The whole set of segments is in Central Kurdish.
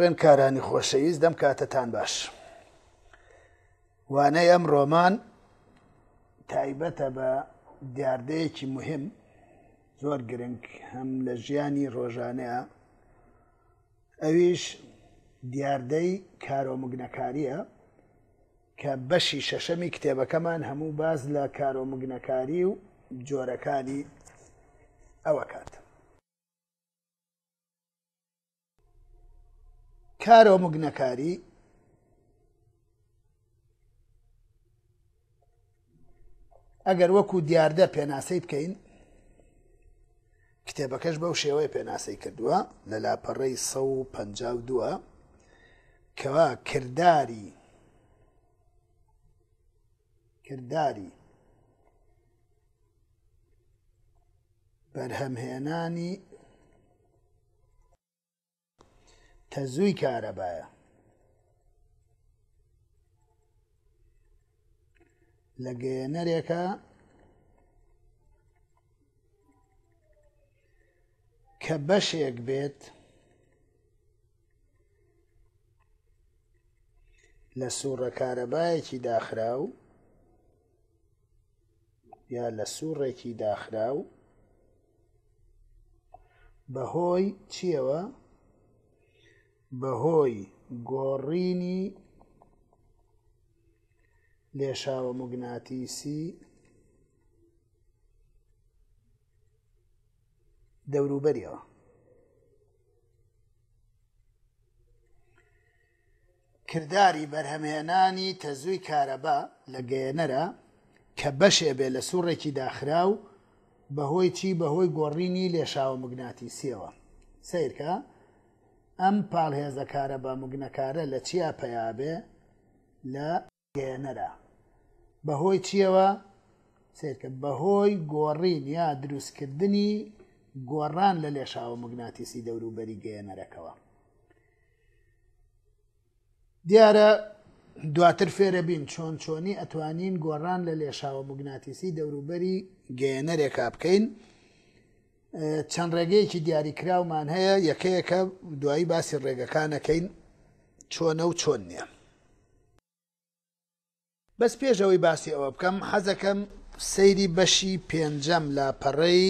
خوێنکارانی خۆشەویست دەم کاتەتان باش. وانەی ئەم ڕۆمان تایبەتە بە دیاردەیەکی مهم زۆر گرنگ هەم لە ژیانی ڕۆژانەیە ئەویش دیاردەی کارۆمگنەکاریە کە بەشی شەشەمی کتێبەکەمان هەموو باز لە کارۆمگنەکاری و جۆرەکانی ئەوە کات. کارۆ مگنەکاری ئەگەر وەکو دیاردە پێناسەی بکەین کتێبەکەش بەو شێوەی پێناسی کردووە لە لاپەڕەی سە و پ دووە کەوا کردداری کردداری بەرهەمهێنانی تەزووی کارەبایە لە گەێنەرێکە کە بەشێک بێت لە سوورە کارەبایەکی داخراو یا لە سوورێکی داخراو بەهۆی چیەوە؟ بەهۆی گۆڕینی لێشاوە مگناتیسی دەوروبەریەوە کردداری بەرهەمهێنانی تەزووی کارەبا لە گەێنەرە کە بەشێ بێ لە سوڕێکی داخراو بەهۆی چی بەهۆی گۆڕینی لێشاوە مگناتیسیەوە سیرکە ئەم پاڵهێزەکارە بە مگنەکارە لە چیا پەیابێ لە گێنەرە بەهۆی چیەوە سێکە بەهۆی گۆڕین یا دروستکردنی گۆڕان لە لێشاوە مگناتیسی دەوروبەری گێنەرەکەەوە دیارە دواتر فێرە بین چۆن چۆنی ئەتوانین گۆڕان لە لێشاوە مگناتیسی دەوروبەری گێنەرێکا بکەین چەند ڕێگەیەکی دیاریکراومان هەیە یەکەیەکە دوایی باسی ڕێگەکانەکەین چۆنە و چۆن نییە. بەس پێشەوەی باسی ئەوە بکەم حەزەکەم سەیری بەشی پێنجەم لاپەڕەی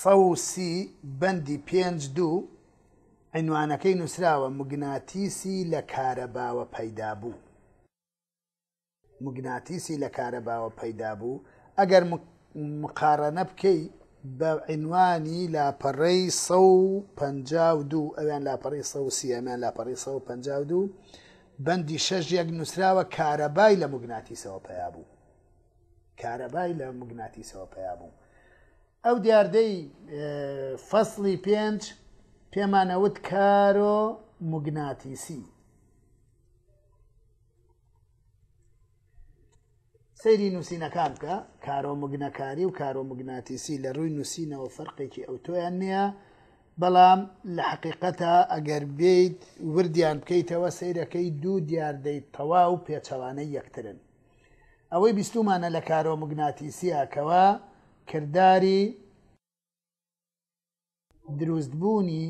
سەوسی بەندی پێنج دوو عینوانەکەی نووسراوە مگناتیسی لە کارەباوە پەیدا بوو. مگناتیسی لە کارەباوە پەیدا بوو ئەگەر مقارنە بکەی بە عینوانی لاپەڕەی سە و پ دوو ئەویان لاپەڕی سە و سیەمان لاپەڕی سە و پ دوو بەندی شەژ یەک نووسراوە کارەبای لە مگناتیسەوە پیا بوو کارەبای لە مگناتیسەوە پیا بوو ئەو دیاردەی فەصلی پێنج پێمانەوت کارۆ مگناتیسی سەیری نووسینەکان بکە کارۆمگنەکاری و کارۆمگناتیسی لە ڕووی نووسینەوە فەرقێکی ئەو تۆیان نییە بەڵام لە حقیقەتە ئەگەر بێیت وردیان بکەیتەوە سیرەکەی دوو دیاردەیت تەواو پێچەوانەی یەکترن ئەوەی بیستومانە لە کارۆمگناتیسیاکەوە کردداری دروستبوونی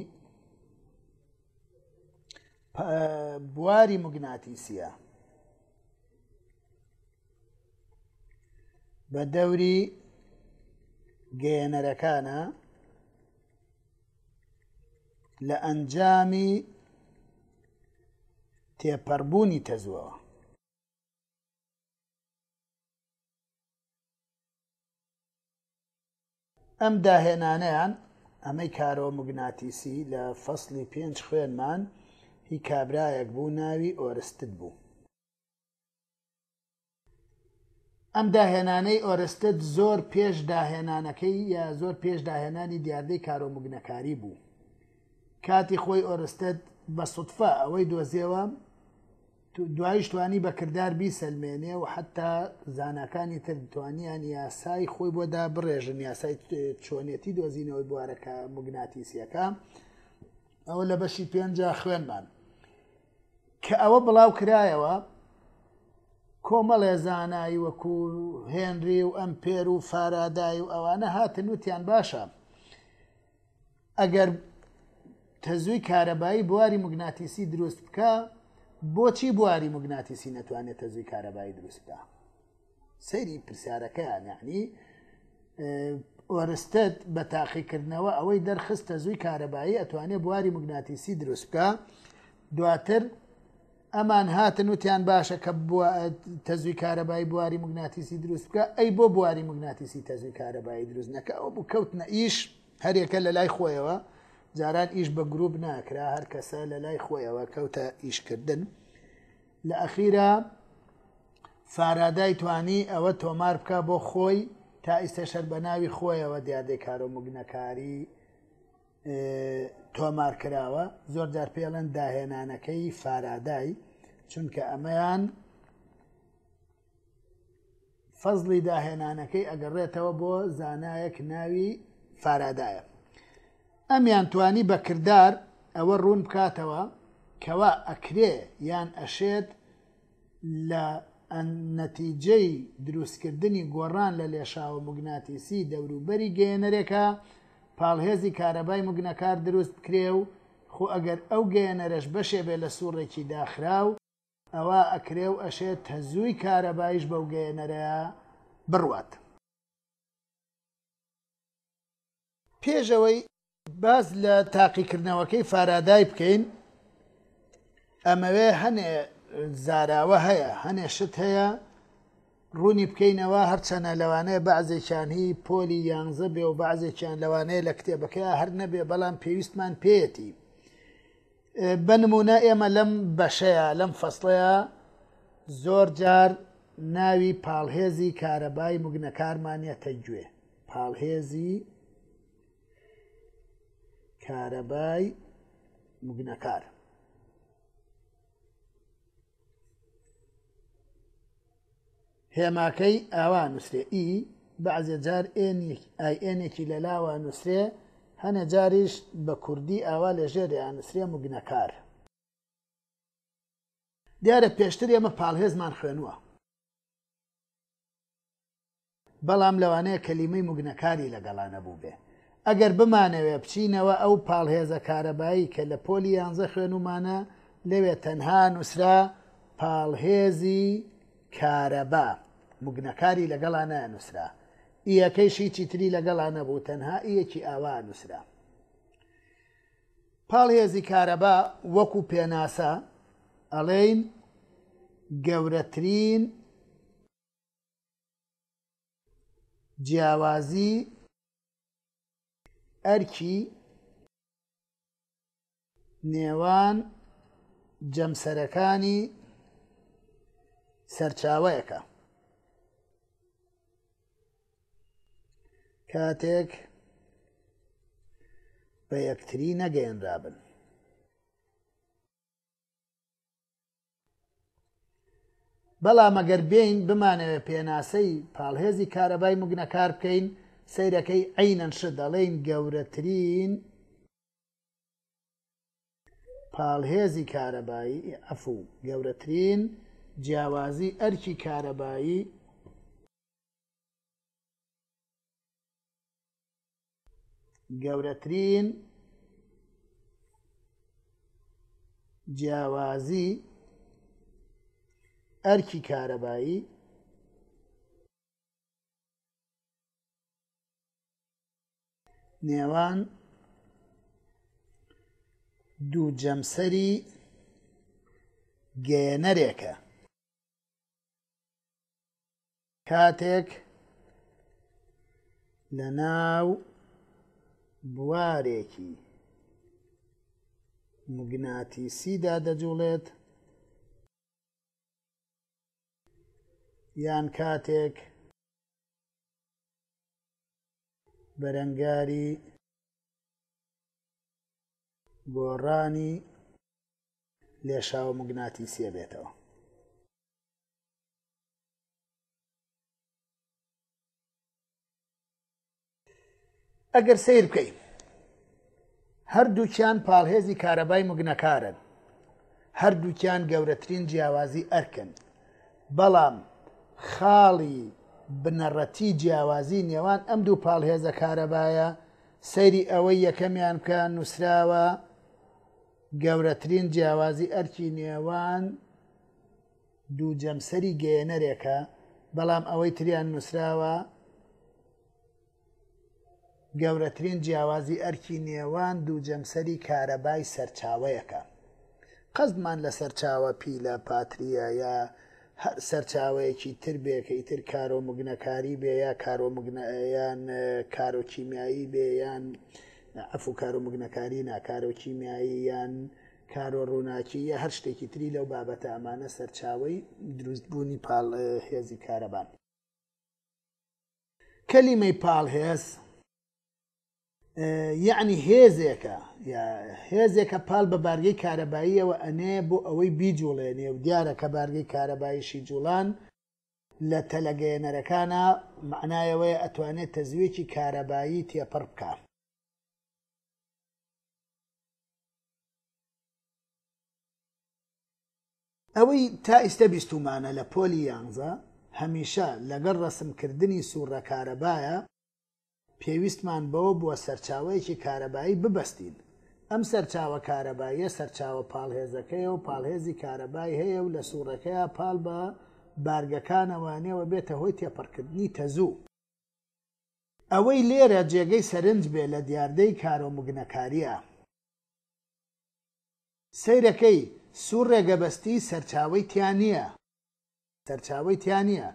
بواری مگناتیسیە بە دەوری گێنەرەکانە لە ئەنجامی تێپەربوونی تەزوەوە ئەم داهێنانیان ئەمەی کارۆ مگناتیسی لە فەصلی پێنج خوێنمان هی کابرایەک بوو ناوی ئۆرستت بوو ئەم داهێنانەی ئۆرستت زۆر پێش داهێنانەکەی یا زۆر پێش داهێنانی دیاردەی کارۆمگنەکاری بوو کاتی خۆی ئۆرستت بە سوتفە ئەوەی دۆزیەوە دوایشتوانی بەکردار بیسەلمێنێ و حتا زانکانی تردوانیان یاسای خۆی بۆدا بڕێژن یاسای چۆنێتی دۆزینەوەی بوارەکە مگناتیسیەکە ئەوە لە بەشی پێنج خوێنمان کە ئەوە بڵاو کرایەوە کۆمەڵێ زانایی وەکو هێنری و ئەمپێر و فارادای و ئەوانە هاتن وتیان باشە ئەگەر تەزووی کارەبایی بواری مگناتیسی دروست بکە بۆچی بواری مگناتیسی نەتوانێت تەزووی کارەبایی دروست بکە سەیری پرسیارەکەیان یعنی وەرستت بە تاقیکردنەوە ئەوەی دەرخست تەزووی کارەبایی ئەتوانێت بواری مگناتیسی دروست بکە دواتر ئەمان هاتن وتیان باشە کە تەزوی کارەبایی بواری مگناتیسی دروست بکە ئەی بۆ بواری مگناتیسی تەزوی کارەبایی دروست نەکە ئەو بوو کەوتنە ئیش هەرێکە لە لای خۆیەوە جاران ئیش بە گروپ ناکرا هەر کەسە لە لای خۆیەوە کەوتە ئیشکردن لە ئەخیرە فارادای توانی ئەوە تۆمار بکە بۆ خۆی تا ئیسەشەر بە ناوی خۆیەوە دیادەی کارۆ مگنەکاری تۆمار کراوە زۆر جار پێڵەن داهێنانەکەی فارادایی چونکە ئەمەیان فەزلی داهێنانەکەی ئەگەڕێتەوە بۆ زانایەک ناوی فارادایە ئەمیان توانی بەکردار ئەوە ڕوون بکاتەوە کەوا ئەکرێ یان ئەشێت لە نەتیجەی دروستکردنی گۆڕان لە لێشاوە مگناتیسی دەوروبەری گەێنەرێکە پاڵهێزی کارەبای مگنەکار دروست بکرێ و خۆ ئەگەر ئەو گەێنەرەش بەشێ بێ لە سوورێکی داخراو ئەوە ئەکرێ و ئەشێت هەزووی کارەبایش بەو گەێنەرەیە بڕوات. پێشەوەی باز لە تاقیکردنەوەکەی فارادای بکەین ئەمەوێ هەنێ زاراوە هەیە هەنێ شت هەیە ڕوونی بکەینەوە هەرچەنە لەوانەیە بەعزێکیانی پۆلی یانزە بێ و بەعزێکیان لەوانەیە لە کتێبەکە هەر نەبێ بەڵام پێویستمان پێێتی بنمونە ئێمە لەم بەشەیە لەم فەسڵەیە زۆر جار ناوی پاڵهێزی کارەبای مگنەکارمانە تەگوێ پاڵهێزی کارەبای مگنەکار هێماکەی ئاوا نووسێ ئی بەعزێ جار ئێنێکی لەلاوە نووسێ هەنە جاریش بە کوردی ئاوا لەژێری ئانسرێ و گنەکار دیارە پێشتر ئێمە پاڵهێزمان خوێنووە بەڵام لەوانەیە کەلیمەی مگنەکاری لەگەڵانە بوو بێ ئەگەر بمانەوێ بچینەوە ئەو پاڵهێزە کارەبایی کە لە پۆلی یانزە خوێنومانە لەوێ تەنها نووسرا پاڵهێزی کارەبا مگنەکاری لەگەڵانە نووسرا ئیەکەیشی چیتری لەگەڵا نەبوو تەنها ئیەکی ئاوا نووسرا پاڵهێزی کارەبا وەکو پێناسە ئەڵێین گەورەترین جیاوازی ئەرکی نێوان جەمسەرەکانی سەرچاوەیەەکە کاتێک بە یەکتری نەگەیەنرابن بەڵام ئەگەر بین بمانەوێت پێناسەی پاڵهێزی کارەبای مگنەکار بکەین سیرەکەی عینەنش دەڵێین گەورەترین پاڵهێزی کارەبایی ئەفوو گەورەترین جیاوازی ئەرکی کارەبایی گەورەترین جیاوازی ئەرکی کارەبایی نێوان دوو جەمسەری گێنەرێکە کاتێک لە ناو بوارێکی مگناتیسیدا دەجوڵێت یان کاتێک بەرەنگاری گۆڕانی لێشاو مگناتیسیە بێتەوە ئەگەر سیر بکەین هەردووکیان پاڵهێزی کارەبای مگنەکارن هەردووکیان گەورەترین جیاوازی ئەرکن بەڵام خاڵی بنەڕەتی جیاوازی نێوان ئەم دوو پاڵهێزە کارەبایە سەیری ئەوەی یەکەمیان بکە نووسراوە گەورەترین جیاوازی ئەرکی نێوان دوو جەمسەری گەێنەرێکە بەڵام ئەوەی تریان نووسراوە گەورەترین جیاوازی ئەرکی نێوان دوو جەمسەری کارەبای سەرچاوەیەەکە قەزمان لە سەرچاوە پیلە پاتریایە هەر سەرچاوەیەکی تر بێکەی تر کارۆمگنەکاری بێ یا کارۆمگنەیان کارۆکیمیایی بێیان ئەفو کارۆمگنەکاری ناکارۆکیمیایی یان کارۆ ڕووناکی یە هەر شتێکی تری لەو بابەتە ئەمانە سەرچاوی دروستبوونی پاڵ هێزی کارەبان. کەلیمەی پاڵ هێز یعنی هێزێکە هێزێکە پال بە بارگەی کارەباییەوە ئەنێ بۆ ئەوەی بیجوڵێنێ و دیارە کە بارگەی کارەباییشی جوڵان لە تەلەگەێنەرەکانە معنایەوەی ئەتوانێت تەزوێکی کارەبایی تێپەر بکات ئەوەی تا ئیستا بیستومانە لە پۆلی یانزە هەمیشە لەگەر ڕسمکردنی سوورە کارەبایە پێویستمان بەوە بووە سەرچاوەیەکی کارەبایی ببەستین ئەم سەرچاوە کارەباییە سەرچاوە پاڵهێزەکەی و پاڵهێزی کارەبای هەیە و لە سوورەکەیە پاڵ بە بارگەکانەوانەوە بێتە هۆی تێپەرکردنی تەزوو ئەوەی لێرە جێگەی سەرنج بێ لە دیاردەی کارۆمگنەکاریە سیرەکەی سوور ڕێگەبەستی سەرچاوی تیان نییە سەرچاوی تیان نییە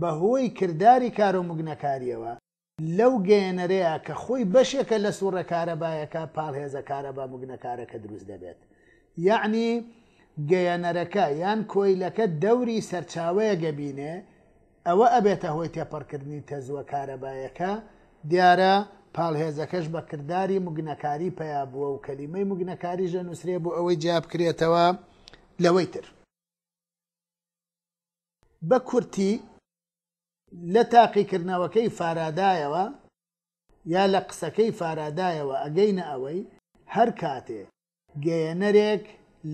بە هۆی کردداری کارۆمگنەکاریەوە لەو گەێنەرەیە کە خۆی بەشێکە لە سوورە کارەبایەکە پاڵهێزە کارەبا مگنەکارەکە دروست دەبێت یعنی گەیەنەرەکە یان کۆیلەکە دەوری سەرچاوەیە گەبینێ ئەوە ئەبێتە هۆی تێپەڕکردنی تەزوە کارەبایەکە دیارە پاڵهێزەکەش بە کردداری مگنەکاری پیا بووە و کەلیمەی مگنەکاری ژەنووسێ بوو ئەوەی جیاب کرێتەوە لەوەی تر بە کورتی لە تاقیکردنەوەکەی فارادایەوە یا لە قسەکەی فارادایەوە ئەگەینە ئەوەی هەر کاتێ گەیەنەرێک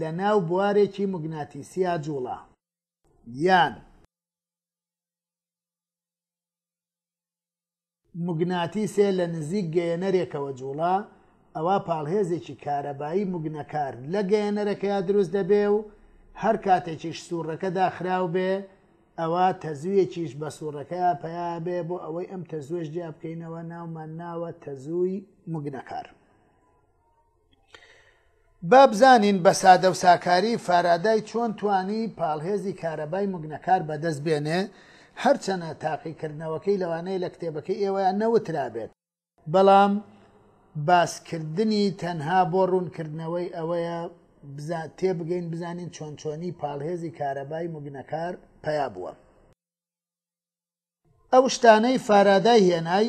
لە ناو بوارێکی مگناتیسیا جوڵە یان مگناتیسێ لە نزیک گەیەنەرێکەوە جوڵە ئەوە پاڵهێزێکی کارەبایی مگنەکار لە گەیەنەرەکەیا دروست دەبێ و هەر کاتێکیش سوورەکە داخراو بێ ئەوە تەزویەکیش بە سوورەکە پیا بێ بۆ ئەوەی ئەم تەزوێش جیا بکەینەوە ناومان ناوە تەزووی مگنەکار. با بزانین بە سادە و ساکاری فارادای چۆن توانی پاڵهێزی کارەبای مگنەکار بەدەست بێنێ هەرچەنە تاقیکردنەوەکەی لەوانەیە لە کتێبەکەی ئێوەیان نەوترابێت. بەڵام باسکردنی تەنها بۆ ڕوونکردنەوەی ئەوەیە تێبگەین بزانین چۆن چۆنی پاڵهێزی کارەبای مگنەکار پیا بووە ئەو شتانەی فارادای هێنای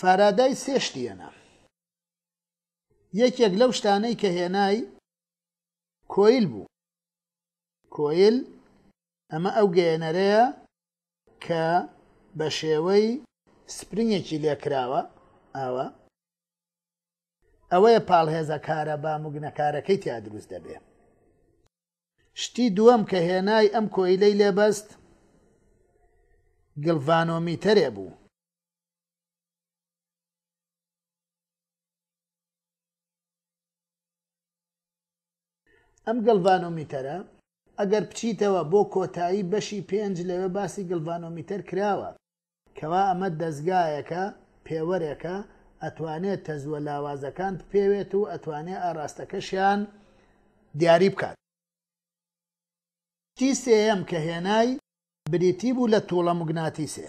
فارادای سێشتیەنا یەکێک لەو شتانەی کە هێنای کۆیل بوو کۆیل ئەمە ئەو گەێنەرەیە کە بە شێوەی سپرنگێکی لێکراوە ئاوە ئەوەیە پاڵهێزە کارە با مگنەکارەکەی تیا دروست دەبێ شتی دووەم کە هێنای ئەم کۆیلەی لێبەست گڵڤانۆمیتەرێ بوو ئەم گەڵڤانۆمیتەرە ئەگەر بچیتەوە بۆ کۆتایی بەشی پێنج لەوێ باسی گڵڤانۆمیتەر کراوە کەوا ئەمە دەستگایەکە پێوەرێکە ئەتوانێت تەزوە لاوازەکان پێوێت و ئەتوانێت ئاراستەکەشیان دیاری بکات. تی سێم کە هێنای بریتی بوو لە تووڵە مگناتیسێ.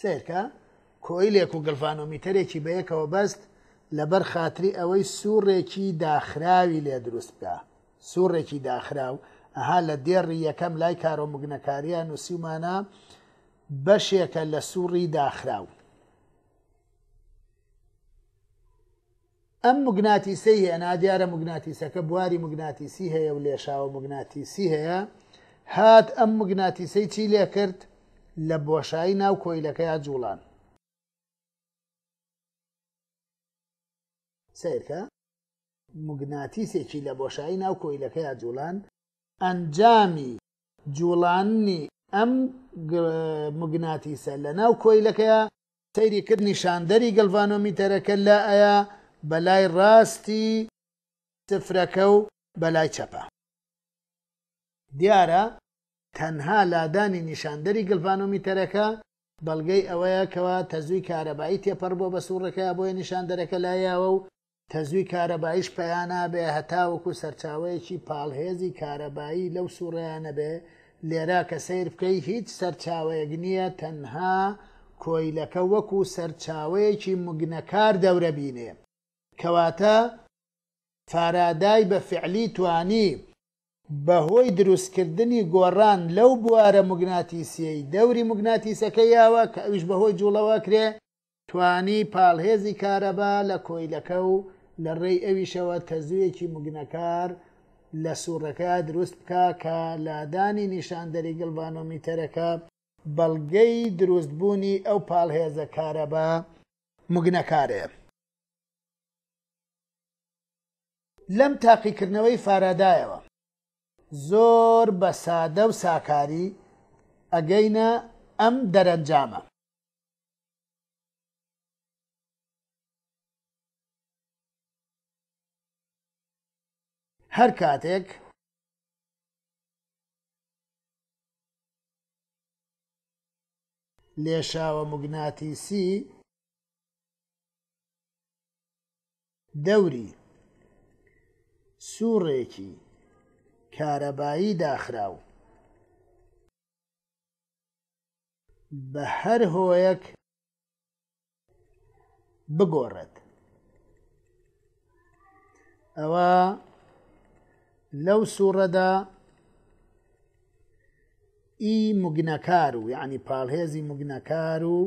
سێرکە کۆیلێک و گەلفانۆمیتەرێکی بەیەکەوە بەست لەبەر خااتری ئەوەی سوورێکی داخراوی لێ دروست بکە سوورێکی داخراو ئەها لە دێڕی یەکەم لای کارۆمگنەکاریان نووسیمانە بەشێکە لە سووری داخراو ئەم مگناتیسی هەیە نادیارە مگناتیسەکە بواری مگناتیسی هەیە و لێشاوە مگناتیسی هەیە هات ئەم مگناتیسی چی لێ کرد لە بۆشایی ناو کۆیلەکەی جوڵان سیرکە مگناتیسێکی لە بۆشایی ناو کۆیلەکەی جوڵان ئەنجامی جوڵانی ئەم مگناتیسە لە ناو کۆیلەکەیە سەیریکردنی شاندەری گەلڤانۆمیتەرەکە لە ئەیە بەلای ڕاستی سفرەکە و بەلای چەپە دیارە تەنها لادانی نیشاندەری گلڤانۆمیتەرەکە بەڵگەی ئەوەیە کەەوە تەزوی کارەبایی تێپەڕ بۆ بە سوورەکە بۆیە نیشاندەرەکە لایەوە و تەزوی کارەباییش پەیانابێ هەتاوەکو سەرچاوەیەکی پاڵهێزی کارەبایی لەو سوڕیانە بێ لێرا کە سیر بکەی هیچ سەرچاوەیەک نییە تەنها کۆیلەکە وەکو سەرچاوەیەکی مگنەکار دەورە بینێ کەواتە فارادای بە فعلی توانی بەهۆی دروستکردنی گۆڕان لەو بوارە مگناتیسیەی دەوری مگناتیسەکە یاوە کە ئەوش بەهۆی جوڵەوە کرێ توانی پاڵهێزی کارەبا لە کۆیلەکە و لە ڕێی ئەویشەوە تەزویەکی مگنەکار لە سوورەکە دروست بکە کە لادانی نیشاندەری گڵبانۆمیتەرەکە بەڵگەی دروستبوونی ئەو پاڵهێزە کارە بە مگنەکارێ. لەم تاقیکردنەوەی فارادایەوە زۆر بە سادە و ساکاری ئەگەینە ئەم دەرەنجامە هەر کاتێک لێشاوە مگناتیسی دەوری سوورێکی کارەبایی داخراو بە هەر هۆیەک بگۆڕێت ئەوە لەو سوورەدا ئی مگنەکار و یعنی پاڵهێزی مگنەکار و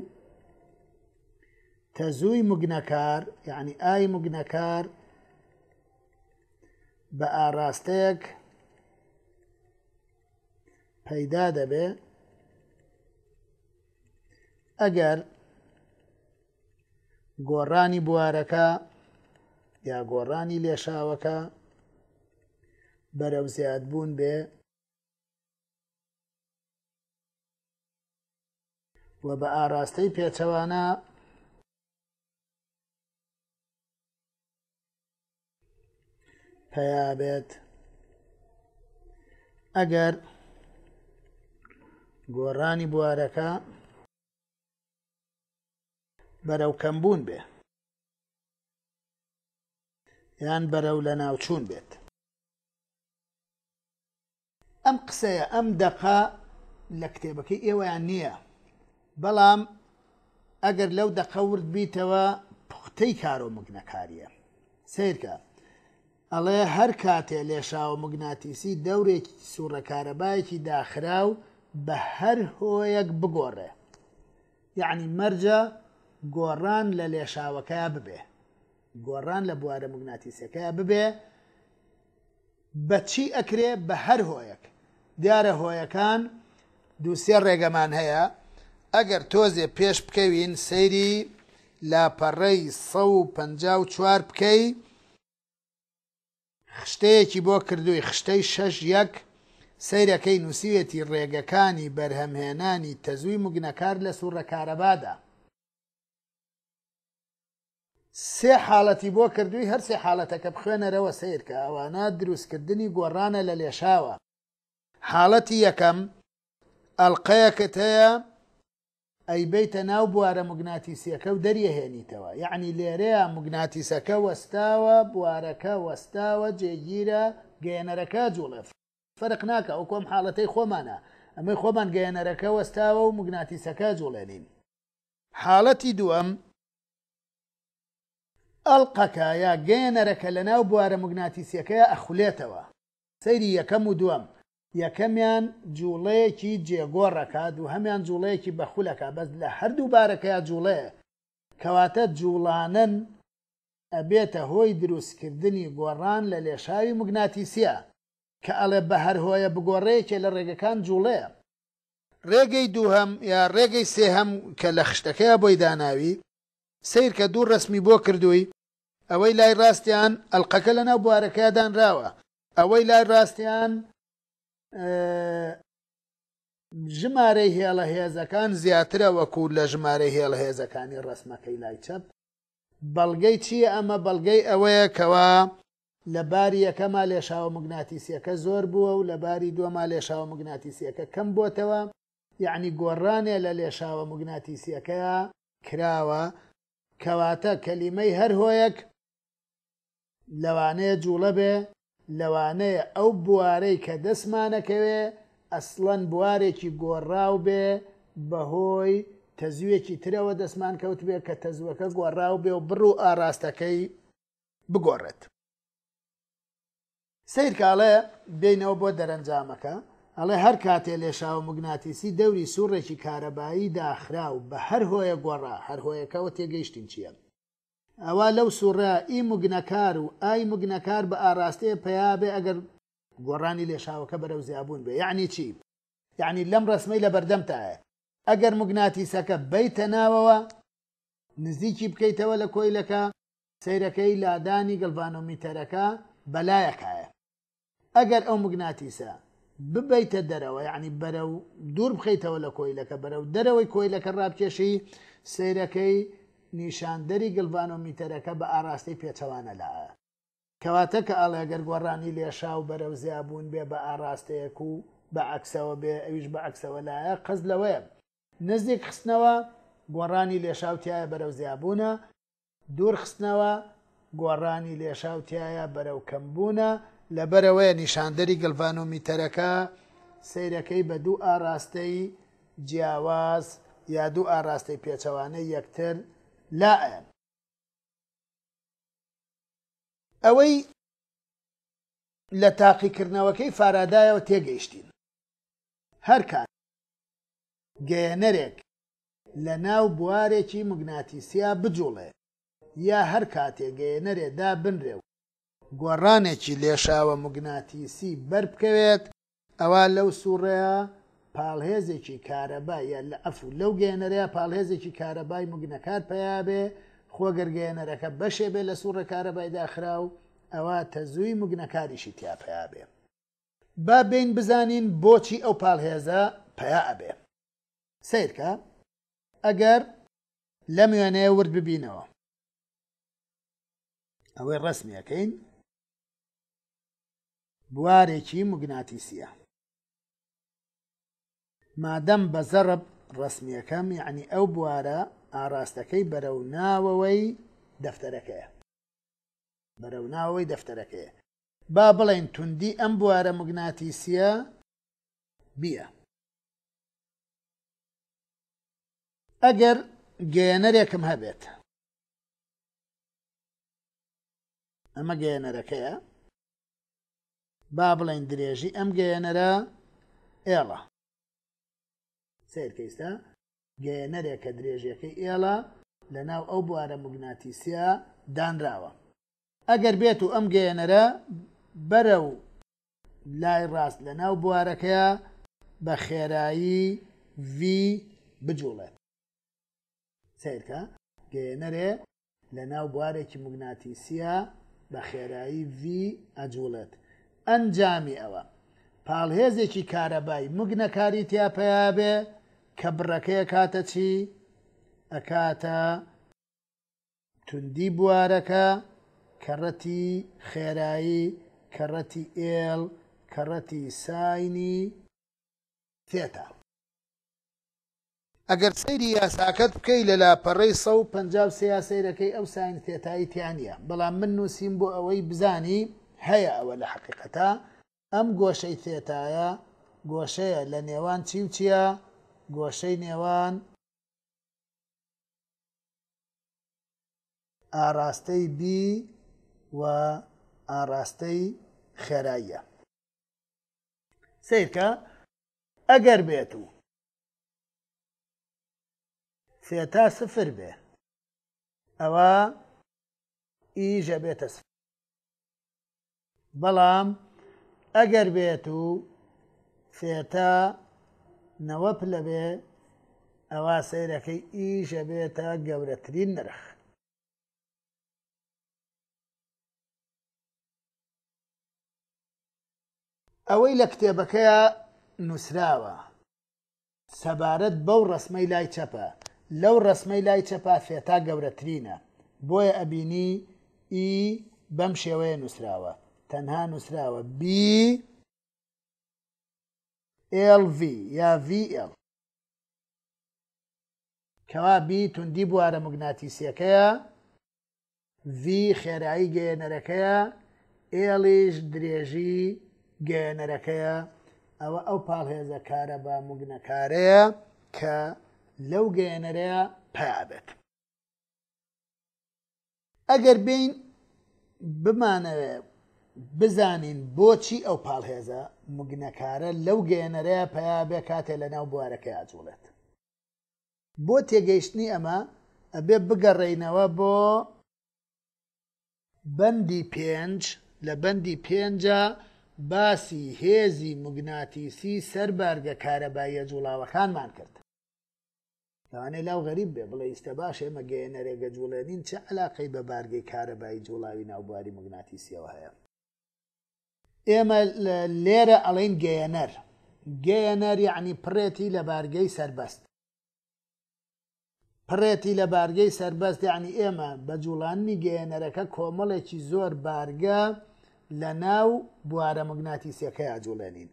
تەزووی مگنەکار یعنی ئای مگنەکار بە ئاراستەیەک پەیدا دەبێ ئەگەر گۆڕانی بوارەکە یا گۆڕانی لێشاوەکە بەرەو زیادبوون بێ و بە ئاراستەی پێچەوانە پەیابێت ئەگەر گۆڕانی بوارەکە بەرەو کەمبوون بێ یان بەرەو لە ناوچوون بێت ئەم قسەیە ئەم دەقا لە کتێبەکەی ئێوەیان نییە بەڵام ئەگەر لەو دەقەورد بیتەوە پوختەی کارۆ مگنەکاریە سیرکە ئەڵێ هەر کاتێ لێشاوە مگناتیسی دەورێکی سوورەکارەبایەکی داخراو بە هەر هۆیەک بگۆڕێ یعنی مەرجە گۆڕان لە لێشاوەکە ببێ گۆڕان لە بوارە مگناتیسەکە ببێ بە چی ئەکرێ بە هەر هۆیەک دیارە هۆیەکان دووسێ ڕێگەمان هەیە ئەگەر تۆزێ پێش بکەوین سەیری لاپەڕەی 150 چوار بکەی خشتەیەکی بۆ کردووی خشتەی شەش یەک سیرەکەی نووسویەتی ڕێگەکانی بەرهەمهێنانی تەزووی مگنەکار لە سوورە کارەبادا سێ حاڵەتی بۆ کردووی هەرسێ حاڵەتەکە بخوێنەرەوە سیرکە ئەوانە دروستکردنی گۆڕانە لە لێشاوە حاڵەتی یەکەم ئەلقەیەکت هەیە ئەی بیتە ناو بوارە مگناتیسیەکە و دەریەهێنیتەوە یعنی لێرەیە مگناتیسەکە وەستاوە بوارەکە وەستاوە جێگیرە گەێنەرەکە جوڵێف فەرق ناکە ئەو کۆم حاڵەتەی خۆمانە ئەمەی خۆمان گەێنەرەکە وەستاوە و مگناتیسەکە جوڵێنین حاڵەتی دووەم ئەلقەکە یا گەێنەرەکە لە ناو بوارە مگناتیسیەکەی ئەخولێتەوە سەیری یەکەم و دووەم یەکەمیان جوڵەیەکی جێگۆڕەکە دوو هەمیان جوڵەیەکی بەخولەکە بەس لە هەردوو بارەکەیە جوڵەیە کەواتە جوڵانن ئەبێتە هۆی دروستکردنی گۆڕان لە لێشاوی مگناتیسیە کە ئەڵێ بە هەرهۆیە بگۆڕەیەکێ لە ڕێگەکان جوڵەیە ڕێگەی دووهەم یا ڕێگەی سێهەم کە لە خشتەکەیە بۆی داناوی سیر کە دوو ڕسمی بۆ کردووی ئەوەی لای ڕاستیان ئەلقەکە لەناو بوارەکەدانراوە ئەوەی لای ڕاستیان ژمارەی هێڵە هێزەکان زیاترە وەکو لە ژمارەی هێڵ هێزەکانی ڕسمەکەی لای چەپ بەڵگەی چییە ئەمە بەڵگەی ئەوەیە کەوا لە باری یەکەما لێشاوە مگناتیسیەکە زۆر بووە و لە باری دووەما لێشاوە مگناتیسیەکە کەم بۆتەوە یعنی گۆڕانێ لە لێشاوە مگناتیسیەکە کراوە کەواتە کەلیمەی هەر هۆیەک لەوانەیە جوڵە بێ لەوانەیە ئەو بوارەی کە دەسمانەکەوێ ئەسڵەن بوارێکی گۆڕاو بێ بەهۆی تەزوێکی ترەوە دەسمان کەوت بێ کە تەزوەکە گۆڕاو بێ و بڕوو ئاراستەکەی بگۆڕێت. سیرکاڵێ بینەوە بۆ دەرەنجامەکە ئەڵێ هەر کاتێ لێشاو مگناتیسی دەوری سوڕێکی کارەبایی داخرا و بە هەر هۆیە گۆڕا هەر هۆیەکەەوە تێگەیشتین چیە ئەوە لەو سوڕە ئی مگنەکار و ئای مگنەکار بە ئاراستەیە پیابێ ئەگەر گۆڕانی لێشاوەکە بەرەو زیابوون بێ یعنی چی یعنی لەم ڕسمەی لە بەردەمتایە ئەگەر مگناتیسەکە بیتە ناوەوە نزیکی بکەیتەوە لە کۆیلەکە سیرەکەی لادانی گەلڤانۆمیتەرەکە بەلایەکایە ئەگەر ئەو مگناتیسە ببیتە دەرەوە یعنی بەرە و دوور بخەیتەوە لە کۆیلەکە بەرە و دەرەوەی کۆیلەکە ڕابکێشی سیرەکەی نیشاندەری گلڤانۆمیتەرەکە بە ئاراستەی پێچەوانە لاە کەواتە کە ئاڵێگەر گۆڕانی لێشا و بەرەو زیابوون بێ بە ئاراستەیەک و بە عکسەوە بێ ئەویش بە عکسەوە لایە قەز لەوەیە نزدیک خستنەوە گۆڕانی لێشاوتیایە بەرەو زیابوونە دوور خستنەوە گۆڕانی لێشاوتیایە بەرەو کەمبوونە لە بەرەوەی نیشاندەری گلڤانۆمیتەرەکە سیرەکەی بە دوو ئاراستەی جیاواز یا دوو ئاراستەی پێچەوانە یەکتر لاعب ئەوەی لە تاقیکردنەوەکەی فارادایەوە تێگەیشتین هەرکات گەیەنەرێک لە ناو بوارێکی مگناتیسیا بجوڵێ یا هەر کاتێک گەیەنەرێدا بنرێ و گۆڕانێکی لێشاوە مگناتیسی بەربکەوێت ئەوە لەو سوڕەیە پاڵهێزێکی کارەبا یا لە ئەفو لەو گەێنەرەیە پاڵهێزێکی کارەبای مگنەکات پیابێ خۆگەرگەێنەرەکە بەشێ بێ لە سوورە کارەبای داخرا و ئەوە تەزووی مگنەکاریشی تیا پیابێ با بین بزانین بۆچی ئەو پاڵهێزە پیا ئەبێ سیرکە ئەگەر لە میوانەیە ورد ببینەوە ئەوەی ڕسمیەکەین بوارێکی مگناتیسیە مادەم بە زەرب ڕسمیەکەم یعنی ئەو بوارە ئاراستەکەی بەرەو ناوەوەی دەفتەرەکەیە بەرەو ناوەی دەفتەرەکەیە با بڵێن توندی ئەم بوارە مگناتیسیە بیە ئەگەر گەێنەرێکم هەبێت ئەمە گەێنەرەکەیە با بڵێن درێژی ئەم گەێنەرە ئێڵە سیر کەیستا گەێنەرێک کە درێژیەکەی ئێڵە لە ناو ئەو بوارە مگناتیسیا دانراوە ئەگەر بێت و ئەم گەێنەرە بەرە و لای ڕاست لە ناو بوارەکەە بە خێرایی وی بجوڵێت سیرکە گەێنەرێ لە ناو بوارێکی مگناتیسیا بە خێرایی وی ئەجوڵێت ئەنجامی ئەوە پاڵهێزێکی کارەبای مگنەکاری تیاپەیابێ کە بڕەکەی کاتە چی ئەکاتە توندی بوارەکە کەڕەتی خێرایی کەڕەتی ئێل کەڕەتی ساینی تێتا ئەگەر سەیری یاساکەت بکەی لە لاپەڕی سە و پنجاب سیاسەیرەکەی ئەو ساین تێتایی تیانە بەڵام من نووسیم بۆ ئەوەی بزانی هەیە ئەوە لە حقیقەتە ئەم گۆشەی تێتایە گۆشەیە لە نێوان چی و چییە گۆشەی نێوان ئاراستەی بی و ئاراستەی خێراییە سیرکە ئەگەر بێت و فێتا سفر بێ ئەوە ئیژە بێتە سفر بەڵام ئەگەر بێت و فێتە نەوە پلەبێ ئەوا سیرەکەی ئیشە بێتە گەورەترین نرخ ئەوەی لە کتێبەکەیە نووسراوە سەبارەت بەو ڕسمەی لای چەپە لەو ڕسمەی لای چەپا فێتا گەورەترینە بۆیە ئەبینی ئی بەم شێوەیە نووسراوە تەنها نووسراوە بی LV یا VL کەوا B توندی بوارە مگناتیسیەکەیە V خێرایی گەێنەرەکەیە ئێڵیش درێژی گەێنەرەکەیە ئەوە ئەو پاڵهێزە کارە بە مگنەکارەیە کە لەو گەێنەرەیە پابێت. ئەگەر بین بمانەوێ بزانین بۆچی ئەو پاڵهێزە مگنەکارە لەو گەێنەرەیە پیا بێ کاتێ لە ناو بوارەکە ئاجوڵێت بۆ تێگەیشتنی ئەمە ئەبێ بگەڕێینەوە بۆ بەندی پێنج لە بەندی پێنجە باسی هێزی مگناتیسی سەر بارگە کارەبایە جوڵاوەکانمان کرد لەوانەیە لاو غەریب بێ بڵێ ئیستا باش ئێمە گەێنەرێگە جوڵێنین چه علاقەی بە بارگەی کارەبایی جوڵاوی ناوباری مگناتیسیەوە هەیە ئێمە لێرە ئەڵین گەیەنەر گەیەنەر یعنی پرێتی لە بارگەی سربەست پرێتی لە بارگەی سربەست یعنی ئێمە بە جوڵانی گەیەنەرەکە کۆمەڵێکی زۆر بارگە لە ناو بوارە مگناتیسیەکە ئاجوڵێنین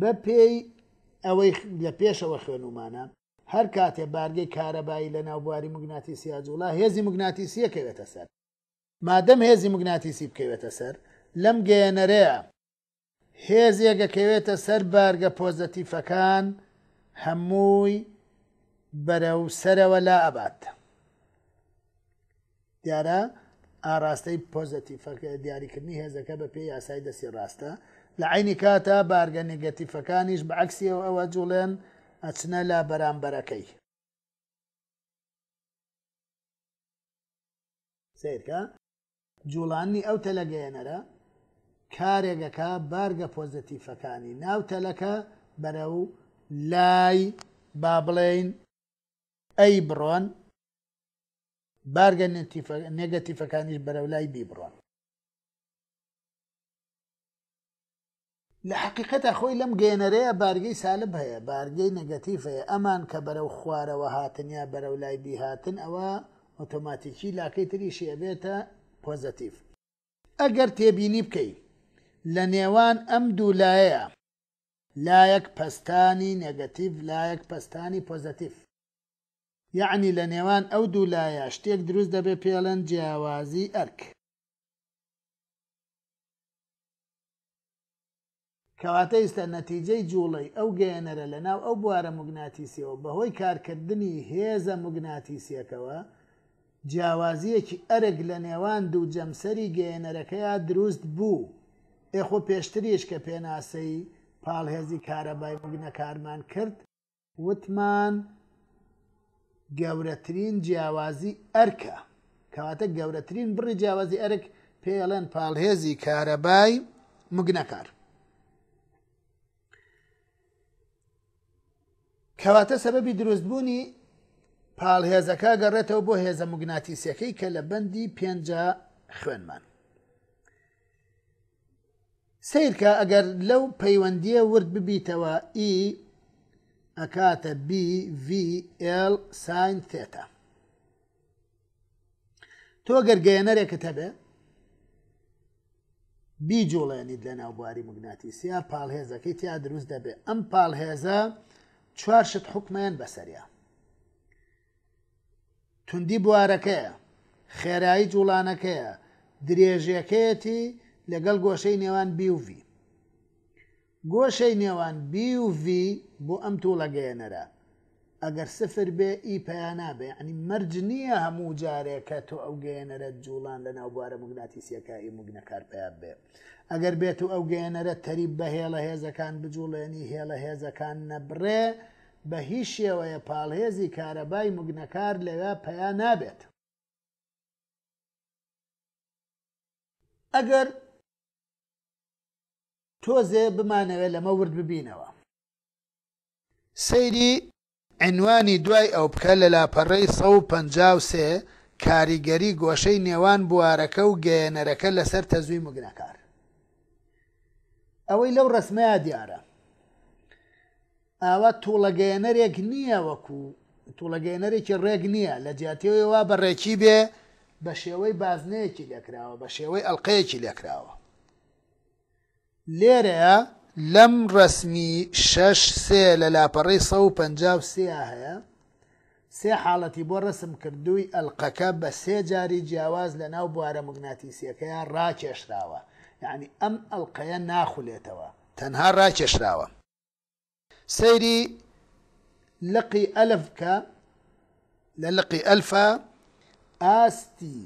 بە پێی ئەوەی لە پێشەوە خوێنمانە هەر کاتێ بارگەی کارەبایی لە ناوبواری مگناتیسی ئاجوڵا هێزی مگناتیسیەکەوێتە سەر مادەم هێزی مگناتیسی بکەوێتە سەر لەم گەێنەرەیە هێزیەگەکەوێتە سەر بارگە پۆزەتیفەکان هەمووی بەرە و سەرەوە لا ئەبات. دیارە ئاراستەی پۆزەتیفەکە دیاریکردنی هێزەکە بە پێی یاسای دەسی ڕاستە لە عینی کاتە بارگە نگەتیفەکانیش بە عکسیەوە ئەوە جوڵێن ئەچنە لا بەرامبەرەکەی. سیرکە جوڵانی ئەو تەلەگەێنەرە کارێگەکە بارگە پۆزتیفەکانی ناوتەلەکە بەرەو لای با بڵێین ئەی بڕۆن بارگە نگەتیفەکانیش بەرەو لای بیبڕۆن لە حقیقەتە خۆی لەم گێنەرەیە بارگەی سالب هەیە بارگەی نگەتیف هەیە ئەمان کە بەرەو خوارەوە هاتنیا بەرەو لای بیهاتن ئەوە ئۆتۆماتیکی لاکەی تریشی ئەبێتە پۆزتیف ئەگەر تێبینی بکەیت لە نێوان ئەم دوولایەیە لایەک پستانی نەگەتیڤ لایەک پستانی پۆزتیف یعنی لە نێوان ئەو دوولایە شتێک دروست دەبێ پێڵەن جیاوازی ئەرک کەواتە ئێستا نەتیجەی جوڵی ئەو گەێنەرە لە ناو ئەو بوارە مگناتیسیەوە بەهۆی کارکردنی هێزە مگناتیسیەکەوە جیاوازیەکی ئەرگ لە نێوان دوو جەمسەری گەێنەرەکەیە دروست بوو ئێخۆ پێشتریش کە پێناسەی پاڵهێزی کارەبای بگنە کارمان کرد وتمان گەورەترین جیاوازی ئەرکە کەواتە گەورەترین بڕی جیاوازی ئەرک پێڵەن پاڵهێزی کارەبای مگنەکار. کەواتە سەبەبی دروستبوونی پاڵهێزەکە گەڕێتەوە بۆ هێزە مگناتیسیەکەی کە لە بەندی پێنج خوێنمان. سیرکە ئەگەر لەو پەیوەندیە ورد ببیتەوە ئی e، ئەکاتە BVL ساین تێتا تۆ گەرگەێنەرێکت هەبێ بیجوڵێنیت لە ناوبواری مگناتیسیا پاڵهێزەکەی تیا دروست دەبێ ئەم پاڵهێزە چوارشت حکمیان بەسەریا توندی بوارەکەیە خێرایی جوڵانەکەیە درێژیەکەیەتی لەگەڵ گۆشەی نێوان بیوڤ. گۆشەی نێوان بیوڤ بۆ ئەم توڵەگەیەنەرە. ئەگەر سفر بێ ئی پەیانابێ عنی مەرج نییە هەموو جارێکە تۆ ئەو گەێنەرە جوڵان لە ناوبارە مگناتیسیەکەی مگنەکار پیا بێ. ئەگەر بێت و ئەو گەێنەرە تەریب بە هێڵە هێزەکان بجوڵێنی هێڵە هێزەکان نەبڕێ بە هیچ شێوەیە پاڵهێزی کارەبای مگنەکار لەوێ پیا نابێت. ئەگەر تۆزێ بمانەوێت لەمە ورد ببینەوە سەیری عنوانی دوای ئەو بکە لە لاپەڕەی 153 کاریگەری گۆشەی نێوان بوارەکە و گەێنەرەکە لەسەر تەزوی مگنەکار ئەوەی لەو ڕسمەیە دیارە ئاوە توڵەگەێنەرێک نییە وەکو توڵەگەێنەرێکی ڕێک نییە لە جیاتیەوەی وا بەڕێکی بێ بە شێوەی بازنەیەکی لێکراوە بە شێوەی ئەلقەیەکی لێکراوە لێرەیە لەم ڕسمی شەش سێ لە لاپەڕی سە و پ سێ هەیە سێ حاڵەتی بۆ ڕسم کردووی ئەلقەکە بە سێ جاری جیاواز لە ناو بوارە مگناتیسیەکەیە ڕاکێشراوە یعنی ئەم ئەلقەیە ناخولێتەوە تەنها ڕاکێشراوە سەیری لقی ئەلف بکە لە لقی ئەلفە ئاستی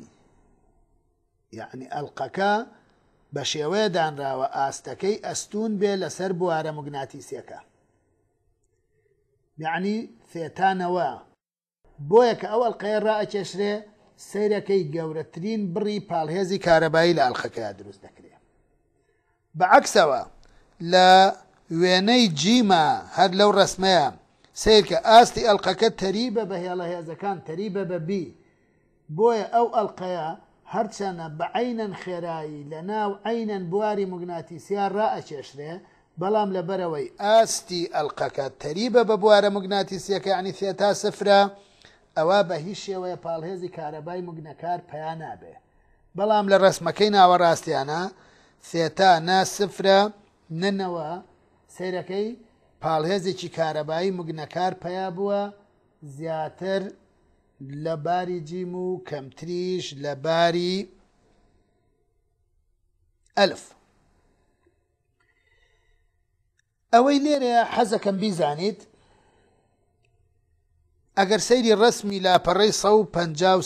یعنی ئەلقەکە بە شێوەیە دانراوە ئاستەکەی ئەستون بێ لەسەر بوارە مگناتیسیەکە یعنی فێتانەوە بۆیە کە ئەوەڵ قەیە ڕائەکێشرێ سیرەکەی گەورەترین بڕی پاڵهێزی کارەبایی لە ئەلخەکە دروست دەکرێ بەعکسەوە لە وێنەی جیمە هەر لەو ڕسمەیە سیرکە ئاستی ئەلقەکە تەریبە بە هێڵە هێزەکان تەریبە بە بی بۆیە ئەو ئەلقەیە هەرچەنە بە عینەن خێرایی لە ناو عینەن بواری مگناتیسیان ڕائەچێشرێ بەڵام لە بەرەوەی ئاستی ئەلقەکە تەریبە بە بوارە مگناتیسیەکە ینی سێتا سفرە ئەوە بە هیچ شێوەیە پاڵهێزی کارەبای مگنەکار پەیان نابێ بەڵام لە ڕسمەکەی ناوەڕاستیانە سێتا ناسفرە نەنەوە سیرەکەی پاڵهێزێکی کارەبایی مگنەکار پیا بووە زیاتر لە باری جیم و کەمتریش لە باری ئەلف ئەوەی لێرەیە حەزەکەم بیزانیت ئەگەر سەیری ڕسمی لاپەڕی سە و پ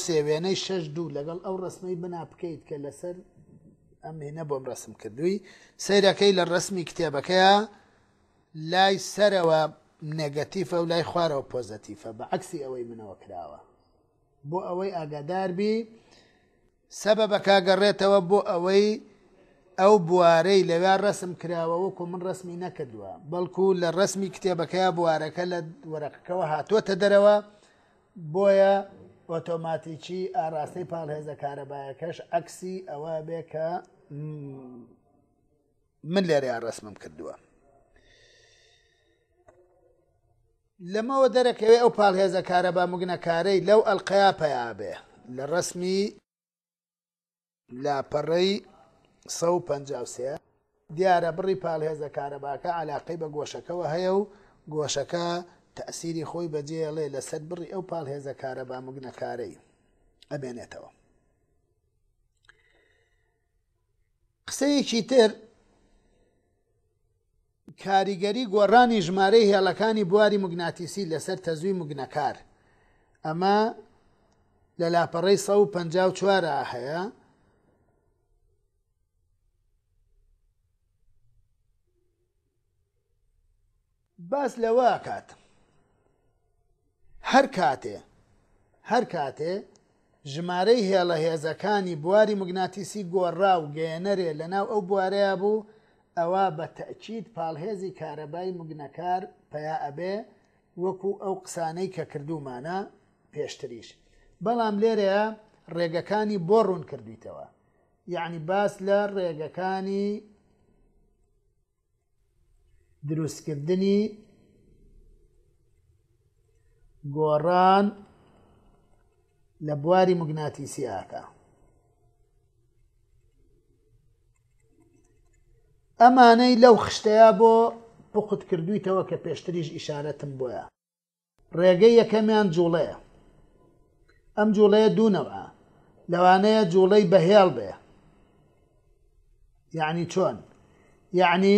سێوێنەی شەش دوو لەگەڵ ئەو ڕسمەی بنا بکەیت کە لەسەر ئەمێنە بۆم ڕسم کردووی سیرەکەی لە ڕسمی کتێبەکەیە لای سەرەوە نەگەتیفە و لای خوارەوە پۆزەتیفە بە عکسی ئەوەی منەوە کراوە بۆ ئەوەی ئاگاداربی سەبە بەکگەڕێتەوە بۆ ئەوەی ئەو بوارەی لەوێ ڕسم کراوە وەکو من ڕسمی نەکردووە بەڵکو لە ڕسمی کتێبەکە بوارەکە لە وەرەقەکەەوە هاتووەتە دەرەوە بۆیە ئۆتۆماتیکی ئاراستەی پاڵهێزە کارەبایەکەش ئەکسی ئەوە بێ کە من لێرێ ڕسمم کردووە. لەمەوە دەرەکەوێ ئەو پاڵهێزە کارە با مگنەکارەی لەو ئەلقەیا پەیابێ لە ڕسمی لاپەڕەی 153 دیارە بڕی پاڵهێزە کارەباکە علاقی بە گۆشەکەەوە هەیە و گۆشەکە تەسیری خۆی بەجێڵێ لەسەر بڕی ئەو پاڵهێزە کارە با مگنەکارەی ئەبێنێتەوە قسەیەکی تر کاریگەری گۆڕانی ژمارەی هێڵەکانی بواری مگناتیسی لەسەر تەزوی مگنەکار ئەمە لە لاپەڕی 150 چوارە هەیە باس لەوە کات هەر کاتێ هەر کاتێ ژمارەی هێڵە هێزەکانی بواری مگناتیسی گۆڕا و گەێنەرێ لەناو ئەو بوارەیە بوو ئەوە بە تەچیت پاڵهێزی کارەبای مگنەکار پیا ئەبێ وەکو ئەو قسانەی کە کردومانە پێشتریش بەڵام لێرەیە ڕێگەکانی بۆ ڕوون کردویتەوە یعنی باس لە ڕێگەکانی دروستکردنی گۆڕان لە بواری مگناتیسیاکە ئەمانەی لەو خشتەیە بۆ پقتکردویتەوە کە پێشتریش ئیشارەتم بۆیە ڕێگەی یەکەمیان جوڵەیە ئەم جوڵەیە دوونەوە لەوانەیە جوڵەی بەهێڵ بێ یعنی چۆن یعنی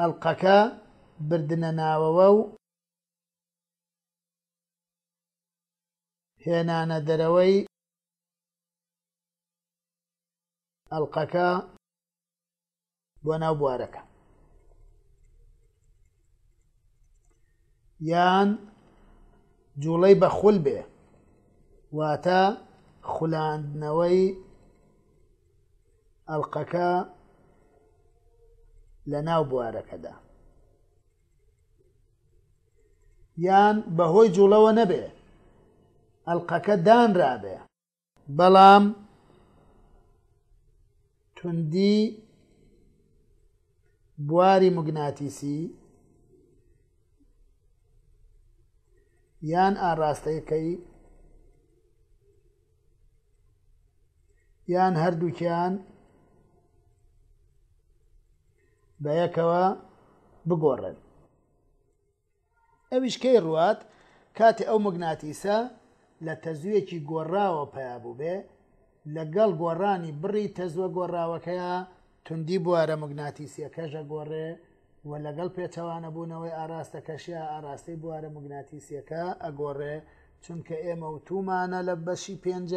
ئەلقەکە بردنە ناوەوە و هێنانە دەرەوەی ئەلقەکە بۆ ناو بوارەکە یان جوڵەی بەخول بێ واتە خولاندنەوەی ئەلقەکە لە ناو بوارەکەدا یان بەهۆی جوڵەوە نەبێ ئەلقەکە دانرابێ بەڵام توندی بواری مگناتیسی یان ئاراستەیەکەی یان هەردووکیان بەیەکەوە بگۆڕن ئەویشکەی ڕوات کاتی ئەو مگناتیسە لە تەزویەکی گۆڕاوە پیا بوو بێ لەگەڵ گۆڕانی بڕی تەزوە گۆڕاوەکەیە توندی بوارە مگناتیسیەکەژە گۆڕێ و لەگەڵ پێچەوانە بوونەوەی ئاراستەکەشیا ئاراستەی بوارە مگناتیسیەکە ئەگۆڕێ چونکە ئێمە و تومانە لە بەشی پێنج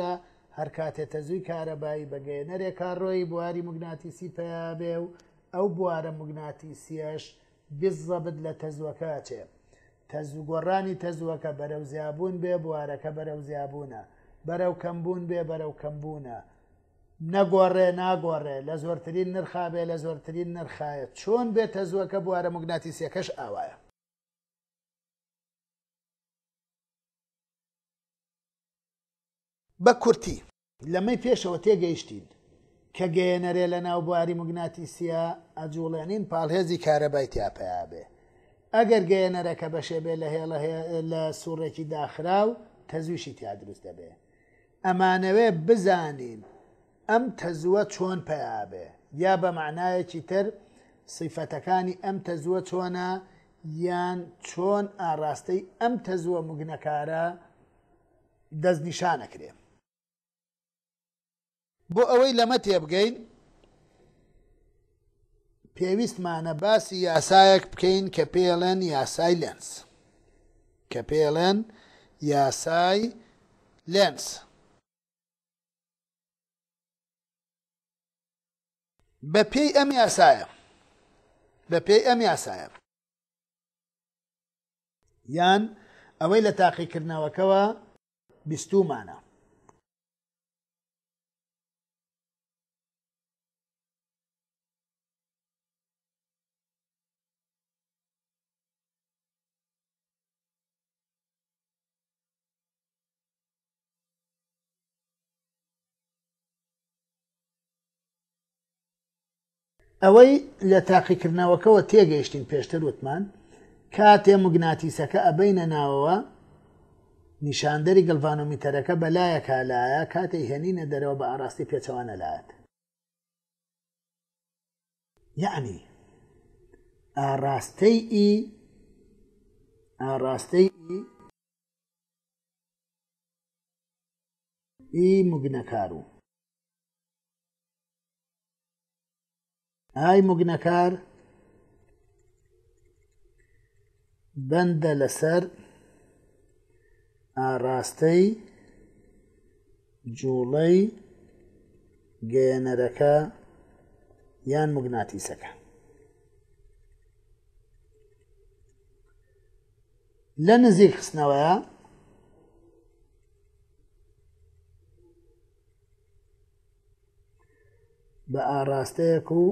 هەر کاتێتە زووی کارەبایی بەگەێنەرێک کارڕۆی بواری مگناتیسی پێبێ و ئەو بوارە مگناتیسیەش بزەبت لە تەزوەکە چێ. تەزوگۆڕانی تەزوەکە بەرەو زیابوون بێ بوارەکە بەرەو زیابوونە بەرەو کەمبوون بێ بەرەو کەمبوونە نەگۆڕێ ناگۆڕێ لە زۆرترین نرخابێ لە زۆرترین نرخایە چۆن بێتە زووەکە بوارە مگناتیسیەکەش ئاوایە بە کورتی لەمەی پێشەوە تێگەیشتین کە گەێنەرێ لە ناو بواری مگناتیسیا ئەجوڵێنین پاڵهێزی کارەبای تیاپەیا بێ ئەگەر گەێنەرەکە بەشێ بێ لە هێڵە لە سوڕێکی داخراو تەزویشی تیا دروستە بێ ئەمانەوێ بزانین ئەم تەزووە چۆن پیابێ یا بە معنایەکی تر سیفەتەکانی ئەم تەزووە چۆنە یان چۆن ئاراستەی ئەم تەزووە مگنەکارە دەست نیشانەکرێ بۆ ئەوەی لەمە تێبگەین پێویستمانە باسی یاسایەک بکەین کە پێڵێن یاسای لێنس کە پێڵێن یاسای لێنس. بە پێی ئەم یاسایە بە پێی ئەم یاسایە یان ئەوەی لە تاقیکردنەوەکەوە بیستومانە ئەوەی لە تاقیکردنەوەکەەوە تێگەیشتین پێشتر وتمان کاتێ مگناتیسەکە ئەبینە ناوەوە نیشاندەری گەلڤانۆمیتەرەکە بەلایە کالایە کاتی هێنینە دەرەوە بە ئاراستی پێچەوە نەلات یعنی ئاراستەی ئی ئاراستەی ئی مگنەکار و ئای مگنەکار بەندە لەسەر ئاراستەی جوڵەی گەێنەرەکە یان مگناتیسەکە لە نزیک خستنەوەیە بە ئاراستەیەک و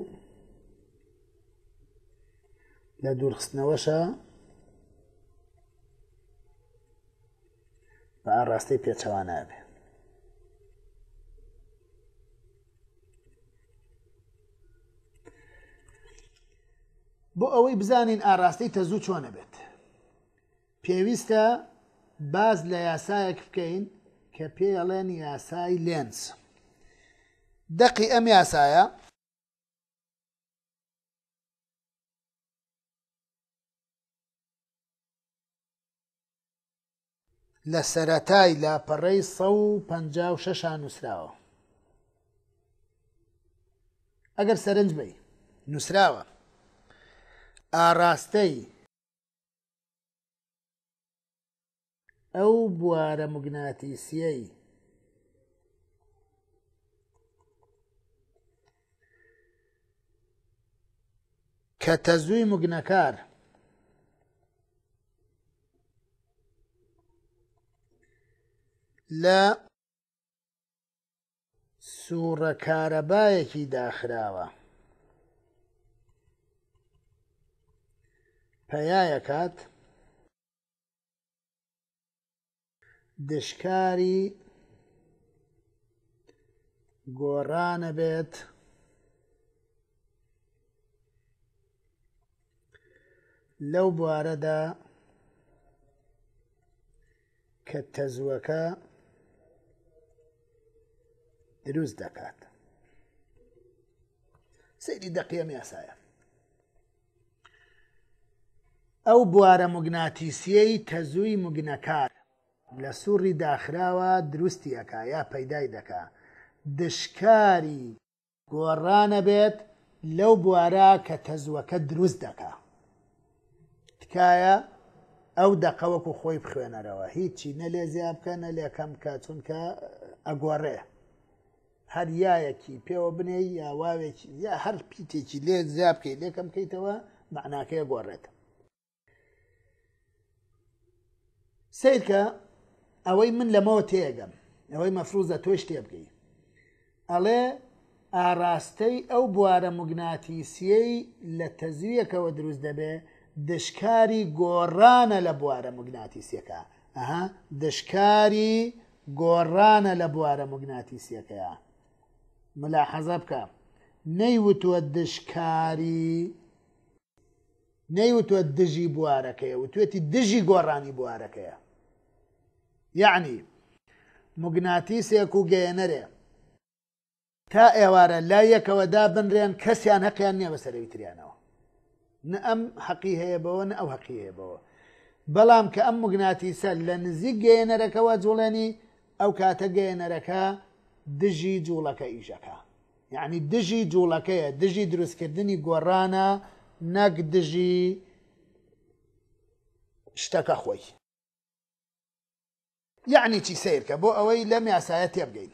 لە دوورخستنەوەشە بە ئا ڕاستەی پێچەوانابێ بۆ ئەوەی بزانین ئاراستەی تەزوو چۆنە بێت پێویستە باز لە یاسایەک بکەین کە پێڵێن یاسای لێنس دەقی ئەم یاسایە لە سەتای لاپەڕەی 156 نووسراوە ئەگەر سەرنج بی نووسراوە ئاراستەی ئەو بوارە مگناتیسیەی کە تەزووی مگنەکار لە سوورە کارەبایەکی داخراوە پەیایەکات دشکاری گۆڕانە بێت لەو بوارەدا کە تەزوەکە دروست دەکات سەیری دەقیەم یاسایە ئەو بوارە مگناتیسیەی تەزووی مگنەکار لە سووری داخراوە دروستی ئەکا یا پەیدای دەکا دشکاری گۆڕانە بێت لەو بوارە کە تەزوەکە دروست دەکا تکایە ئەو دەقەوەکو خۆی بخوێنەرەوە هیچی نە لێ زیاب بکە نە لێ کەم کە چونکە ئەگۆڕێ هەریایەکی پێوە بنێ یا واوێکی یا هەر پیتێکی لێ زیاب بکەیت لێکم بکەیتەوە معناکەیە گۆڕێت سیرکە ئەوەی من لەمەوە تێگەم ئەوەی مەفروزە تۆش تێ بکەی ئەڵێ ئاراستەی ئەو بوارە مگناتیسیەی لە تەزویەکەوە دروست دەبێ دشکاری گۆڕانە لە بوارە مگناتیسیەکە ئەها دشکاری گۆڕانە لە بوارە مگناتیسیەکەیە ملاحەزە بکە نەیوتوە دشکاری نەیوتوە دژی بوارەکەی و توێتی دژی گۆڕانی بوارەکەیە یعنی مگناتیسێک و گەێنەرێ تا ئێوارە لا یەکەوە دابنرێن کەسیان هەقیان نییە بەسەرەوی تریانەوە نە ئەم حەقی هەیەبەوە نە ئەو حەقی هەیەبەوە بەڵام کە ئەم مگناتیسە لە نزیک گەێنەرەکەەوە جوڵێنی ئەو کاتە گەێنەرەکە دژی جوڵەکە ئیشەکە یعنی دژی جوڵەکەیە دژی دروستکردنی گۆڕانە نەک دژی شتەکە خۆی یعنی چی سیرکە بۆ ئەوەی لە میاسایە تێبگەین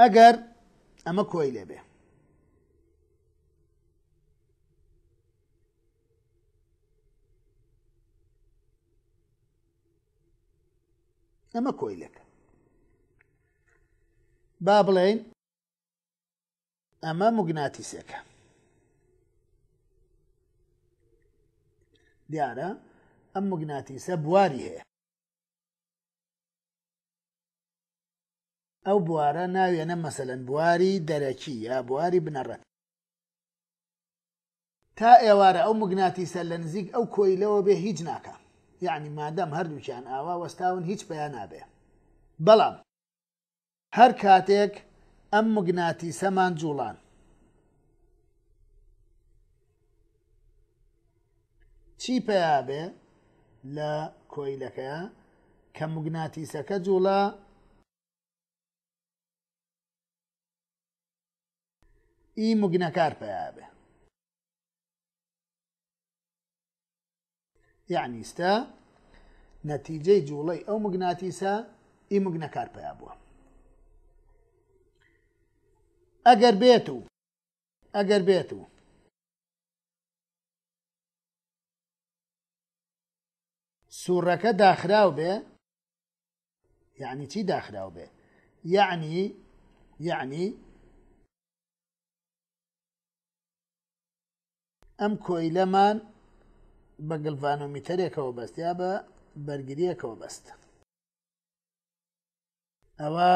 ئەگەر ئەمە کۆی لێبێ ئەمە کۆیلەکە با بڵێین ئەمە مگناتیسێکە دیارە ئەم مگناتیسە بواری هەیە ئەو بوارە ناوێنە مەسەلەن بواری دەرەکی یا بواری بنەڕەت تا ئێوارە ئەو مگناتیسە لە نزیک ئەو کۆیلەوە بێ هیچ ناکە یعنی مادەم هەردووچیان ئاوا وەستاون هیچ پێیان نابێ بەڵام هەر کاتێک ئەم مگناتی سەمان جوڵان چی پێیابێ لە کۆیلەکەە کە مگناتیسەکە جوڵە ئی مگنەکار پێیابێ یعنیستە نەتیجەی جوڵەی ئەو مگناتیسە ئیمگنە کارپیا بووە ئەگەر بێت و ئەگەر بێت و سوورەکە داخراو بێ یعنی چی داخراو بێ یعنی یعنی ئەم کۆیلەمان بە گلڤانۆمیتەرێکەوە بەست یا بە بەرگریەکەوە بەست ئەوە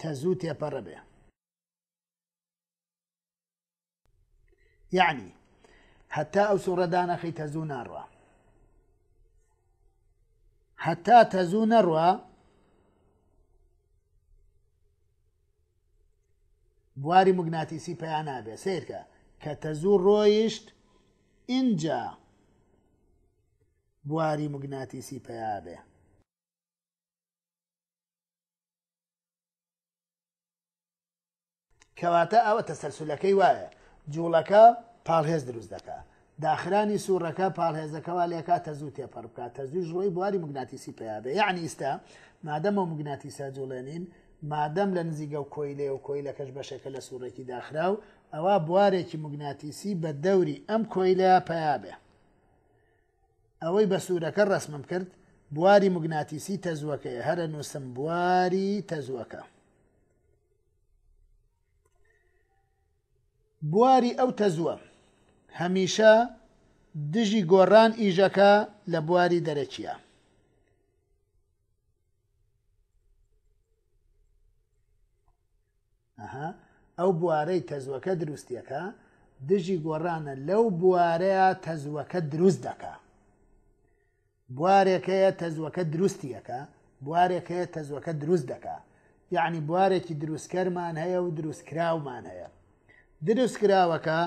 تەزوو تێپەڕە بێ یعنی هەتا ئەو سوڕەدانەخی تەزوو ناڕوە هەتا تەزوو نەڕوە بواری مگناتیسی پێیان نابێ سیرکە کە تەزوو ڕۆیشت اینجا بواری مگناتیسی پێیابێ کەواتە ئەوە تەسەرسولەکەی وایە جوڵەکە پاڵهێز دروست دەکە داخرانی سوورەکە پاڵهێزەکەوا لێکا تەزوو تێپەڕ بکات تەزوو ژڕۆی بواری مگناتیسی پێیابێ یعنی ئستا مادەمە مگناتیسا جوڵێنین مادەم لە نزیگە و کۆی لێ و کۆی لە کەش بەشەکە لە سوورێکی داخراو ئەوە بوارێکی مگناتیسی بە دەوری ئەم کۆی لە پیابێ ئەوەی بە سوورەکە ڕسمم کرد بواری مگناتیسی تەزوەکەی هەرە نووسم بواری تەزوەکە بواری ئەو تەزوە هەمیشە دژی گۆڕان ئیژەکە لە بواری دەرەکیە ئەو بوارەی تەزوەکە دروستیەکە دژی گۆڕانە لەو بوارەیە تەزوەکە دروست دەکە بوارێکەیە تەزوەکە دروستیەکە بوارێکەیە تەزوەکە دروست دەکە یعنی بوارێکی دروستکەرمان هەیە و دروستکراومان هەیە دروستکراوەکە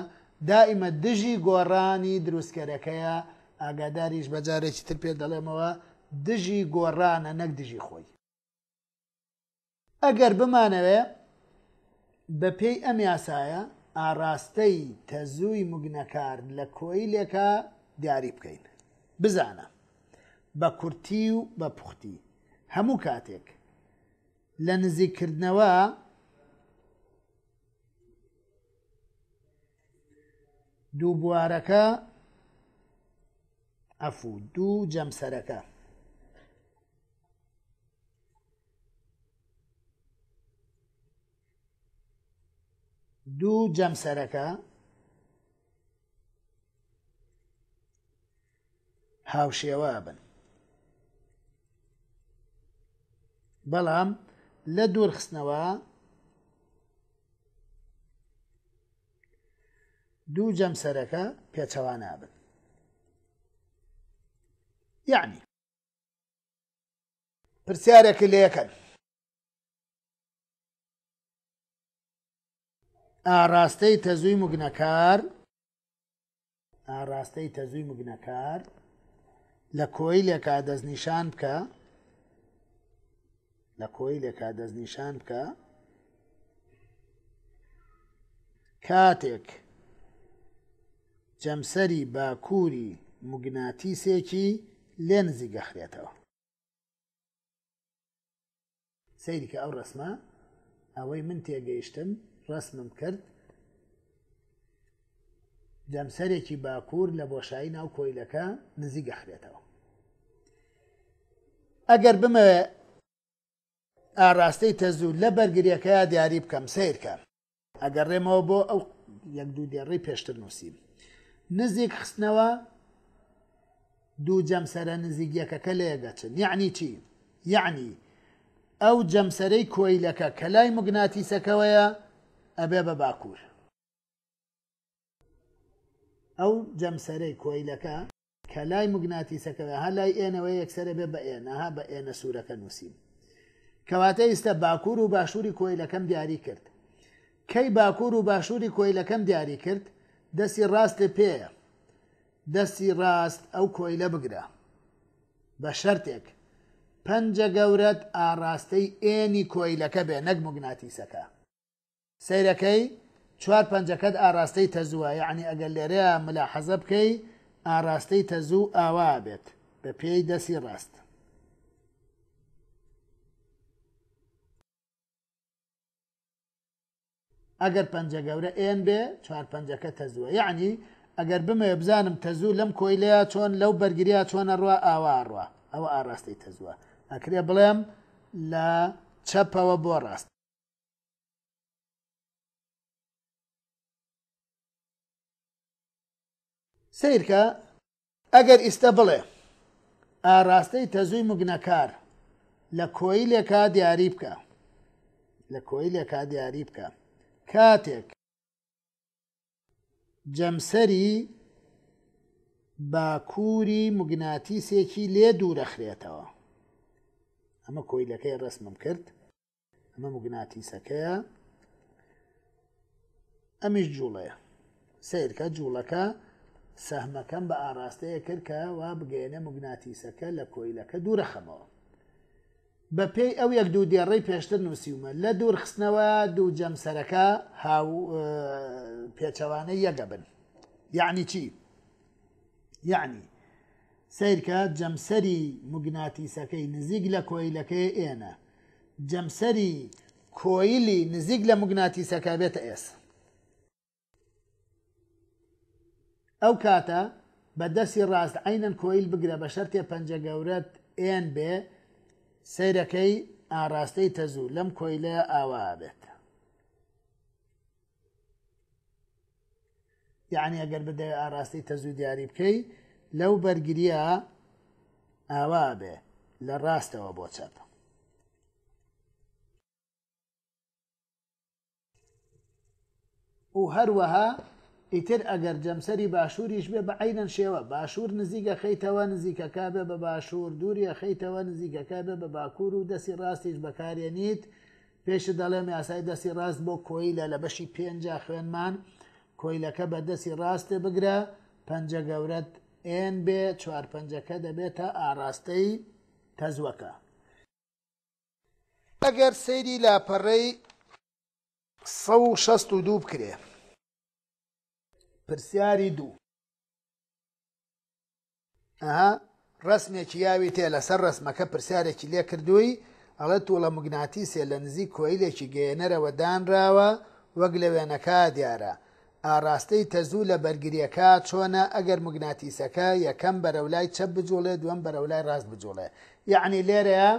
دائیمە دژی گۆڕانی دروستکەرەکەیە ئاگاداریش بەجارێکی تر پێ دەڵێمەوە دژی گۆڕانە نەک دژی خۆی ئەگەر بمانەوێ بەپێی ئەم یاسایە ئاراستەی تەزووی مگنەکار لە کۆیلێکە دیاری بکەین بزانە بە کورتی و بە پوختی هەموو کاتێک لە نزیکردنەوە دوو بوارەکە ئەفو دوو جەمسەرەکە دوو جەمسەرەکە هاوشێوە بن بەڵام لە دوورخستنەوە دوو جەمسەرەکە پێچەوا نابن یعنی پرسیارێکی لەکەن ئاراستەی تەزووی مگنەکار ئاراستەی تەزووی مگنەکار لە کۆی لێکا دەستنیشان بکە لە کۆی لێکا دەستنیشان بکە کاتێک جەمسەری باکووری مگناتیسێکی لێنزی گەخرێتەوە سەیریکە ئەو ڕسمە ئەوەی من تێگەیشتم ڕسمم کرد جەمسەرێکی باکوور لە بۆشایی ناو کۆیلەکە نزیک گەحرێتەوە ئەگەر بمە ئاراستەی تەزوو لە بەرگریەکەی دیاری بکەم سیرکە ئەگەر ڕێمەوە بۆ ئەو یەک دوو دێڕی پێشتر نووسیم نزیک خستنەوە دوو جەمسەرە نزیکیەکەکە لێگەچن یعنی چی یعنی ئەو جەمسەرەی کۆیلەکە کە لای مگناتیسەکەوەیە ئەبێ بە باکوور ئەو جەمسەرەی کۆیلەکە کە لای مگناتیسەکەوە هە لای ئێنەوە یەکسرە بێ بە ئێنەها بە ئێنە سوورەکە نووسیم کەواتە ئیستە باکوور و باشووری کۆیلەکەم دیاری کرد کەی باکوور و باشووری کۆیلەکەم دیاری کرد دەستی ڕاستێ پێەیە دەستی ڕاست ئەو کۆیلە بگرە بە شەرتێک پەنجە گەورەت ئاراستەی ئێنی کۆیلەکە بێ نەک مگناتیسەکە سیرەکەی چوار پەنجەکەت ئاراستەی تەزووە یعنی ئەگەر لێرەیە ملا حەزە بکەی ئاراستەی تەزوو ئاوا بێت بە پێی دەسی ڕاست. ئەگەر پەنجە گەورە ئێن بێ چوار پەنجەکە تەزووە یعنی ئەگەر بمێ بزانم تەزوو لەم کۆی لەیە چۆن لەو بەرگریا چۆنە ڕوا ئاواڕوە ئەوە ئاراستەی تەزووە ئەکرێ بڵێم لە چەپەوە بۆ ڕاست سیرکە ئەگەر ئیستە بڵێ ئاراستەی تەزووی مگنەکار لە کۆی لێکا دیاری بکە لە کۆی لێکا دیاری بکە کاتێک جەمسەری باکووری مگناتیسێکی لێ دوورەخرێتەوە ئەمە کۆیلەکەی ڕسمم کرد ئەمە مگناتیسەکەیە ئەمیش جوڵەیە سیرکە جوڵەکە سەحمەکەم بە ئاراستەیە کرد کە وا بگەێنە مگناتیسەکە لە کۆیلەکە دوورەخەمەوە بە پێی ئەو یەک دوو دێڕی پێشتر نووسیمە لە دوورخستنەوە دوو جەمسەرەکە پێچەوانە یەگە بن یعنی چی یعنی سیرکە جەمسەری مگناتیسەکەی نزیک لە کۆیلەکەی ئێنە جەمسەری کۆیلی نزیک لە مگناتیسەکە بێتە ئێستا ئەو کاتە بەدەستی ڕاست عینەن کۆیل بگرە بە شەرتێ پەنجە گەورەت ئێن بێ سیرەکەی ئاراستەی تەزوو لەم کۆیلە ئاوا بێت. یعنی ئەگەر بدە ئاراستەی تەزوو دیاری بکەی لەو بەرگریە ئاوا بێ لە ڕاستەوە بۆ چەپ. و هەروەها ئیتر ئەگەر جەمسەری باشووریش بێ بە عینەن شێوە باشوور نزیکە خەیتەوە نزیکەکە بێ بە باشوور دووریە خەیتەوە نزیکەکە بێ بە باکوور و دەسی ڕاستیش بەکارێنیت پێش دەڵێم یاسای دەسی ڕاست بۆ کۆیلە لە بەشی پێنج خوێنمان کۆیلەکە بە دەسی ڕاستێ بگرە پەنجە گەورەت ئێن بێ چوار پەنجەکە دەبێتە ئاراستەی تەزوەکە. ئەگەر سەیری لاپەڕەی 16 دوو بکرێ. پرسیاری دوو ئەها ڕسمێکی یاوی تێ لەسەر ڕسمەکە پرسیارێکی لێ کردووی ئەڵە تووڵە مگناتیسێ لە نزیک کۆیلێکی گەێنەرەوە دانراوە وەک لە وێنەکە دیارە ئاراستەی تەزوو لە بەرگریەکە چۆنە ئەگەر مگناتیسەکە یەکەم بەرەولای چە بجوڵێ دووەم بەرەولای ڕاست بجوڵێ یعنی لێرەیە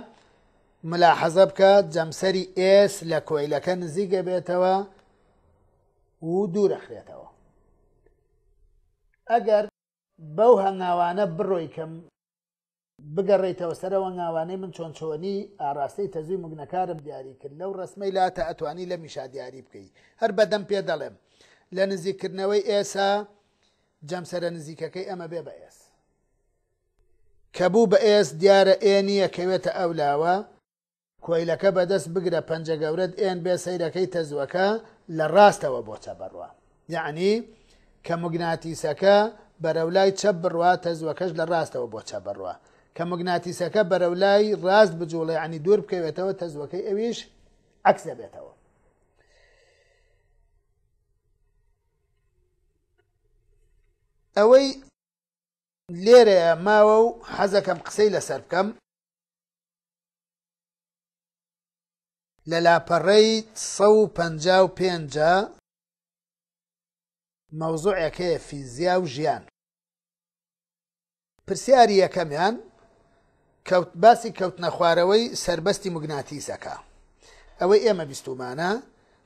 ملاحەزە بکە جەمسەری ئێس لە کۆیلەکە نزیگە بێتەوە و دوورەخرێتەوە ئەگەر بەو هەنگاوانە بڕۆی کەم بگەڕێتەوە سەرەوە ناوانەی من چۆن چۆنی ئاراستەی تەزوی مگنەکارم دیاری کرد لەو ڕسمەی لاتە ئەتوانی لە میشا دیاری بکەیت هەر بەدەم پێ دەڵێم لە نزیکردنەوەی ئێسا جەمسەرە نزیکەکەی ئەمە بێ بە ئێس کە بوو بە ئێس دیارە ئێنی یەکەوێتە ئەولاوە کۆیلەکە بەدەست بگرە پەنجە گەورەت ئێن بێ سەیرەکەی تەزوەکە لە ڕاستەوە بۆچە بڕوە یعنی کە مگناتیسەکە بەرەولای چە بڕوا تەزوەکەش لە ڕاستەوە بۆ چە بڕوە کە مگناتیسەکە بەرەولای ڕاست بجوڵێ عنی دوور بکەوێتەوە تەزوەکەی ئەویش عکس دەبێتەوە ئەوەی لێرەیە ماوە و حەزەکەم قسەی لەسەر بکەم لە لاپەڕەی 155 مەوزوعێک هەیە فیزیا و ژیان پرسیاری یەکەمیان کەوت باسی کەوتنە خوارەوەی سربەستی مگناتیسەکە ئەوەی ئێمە بیستومانە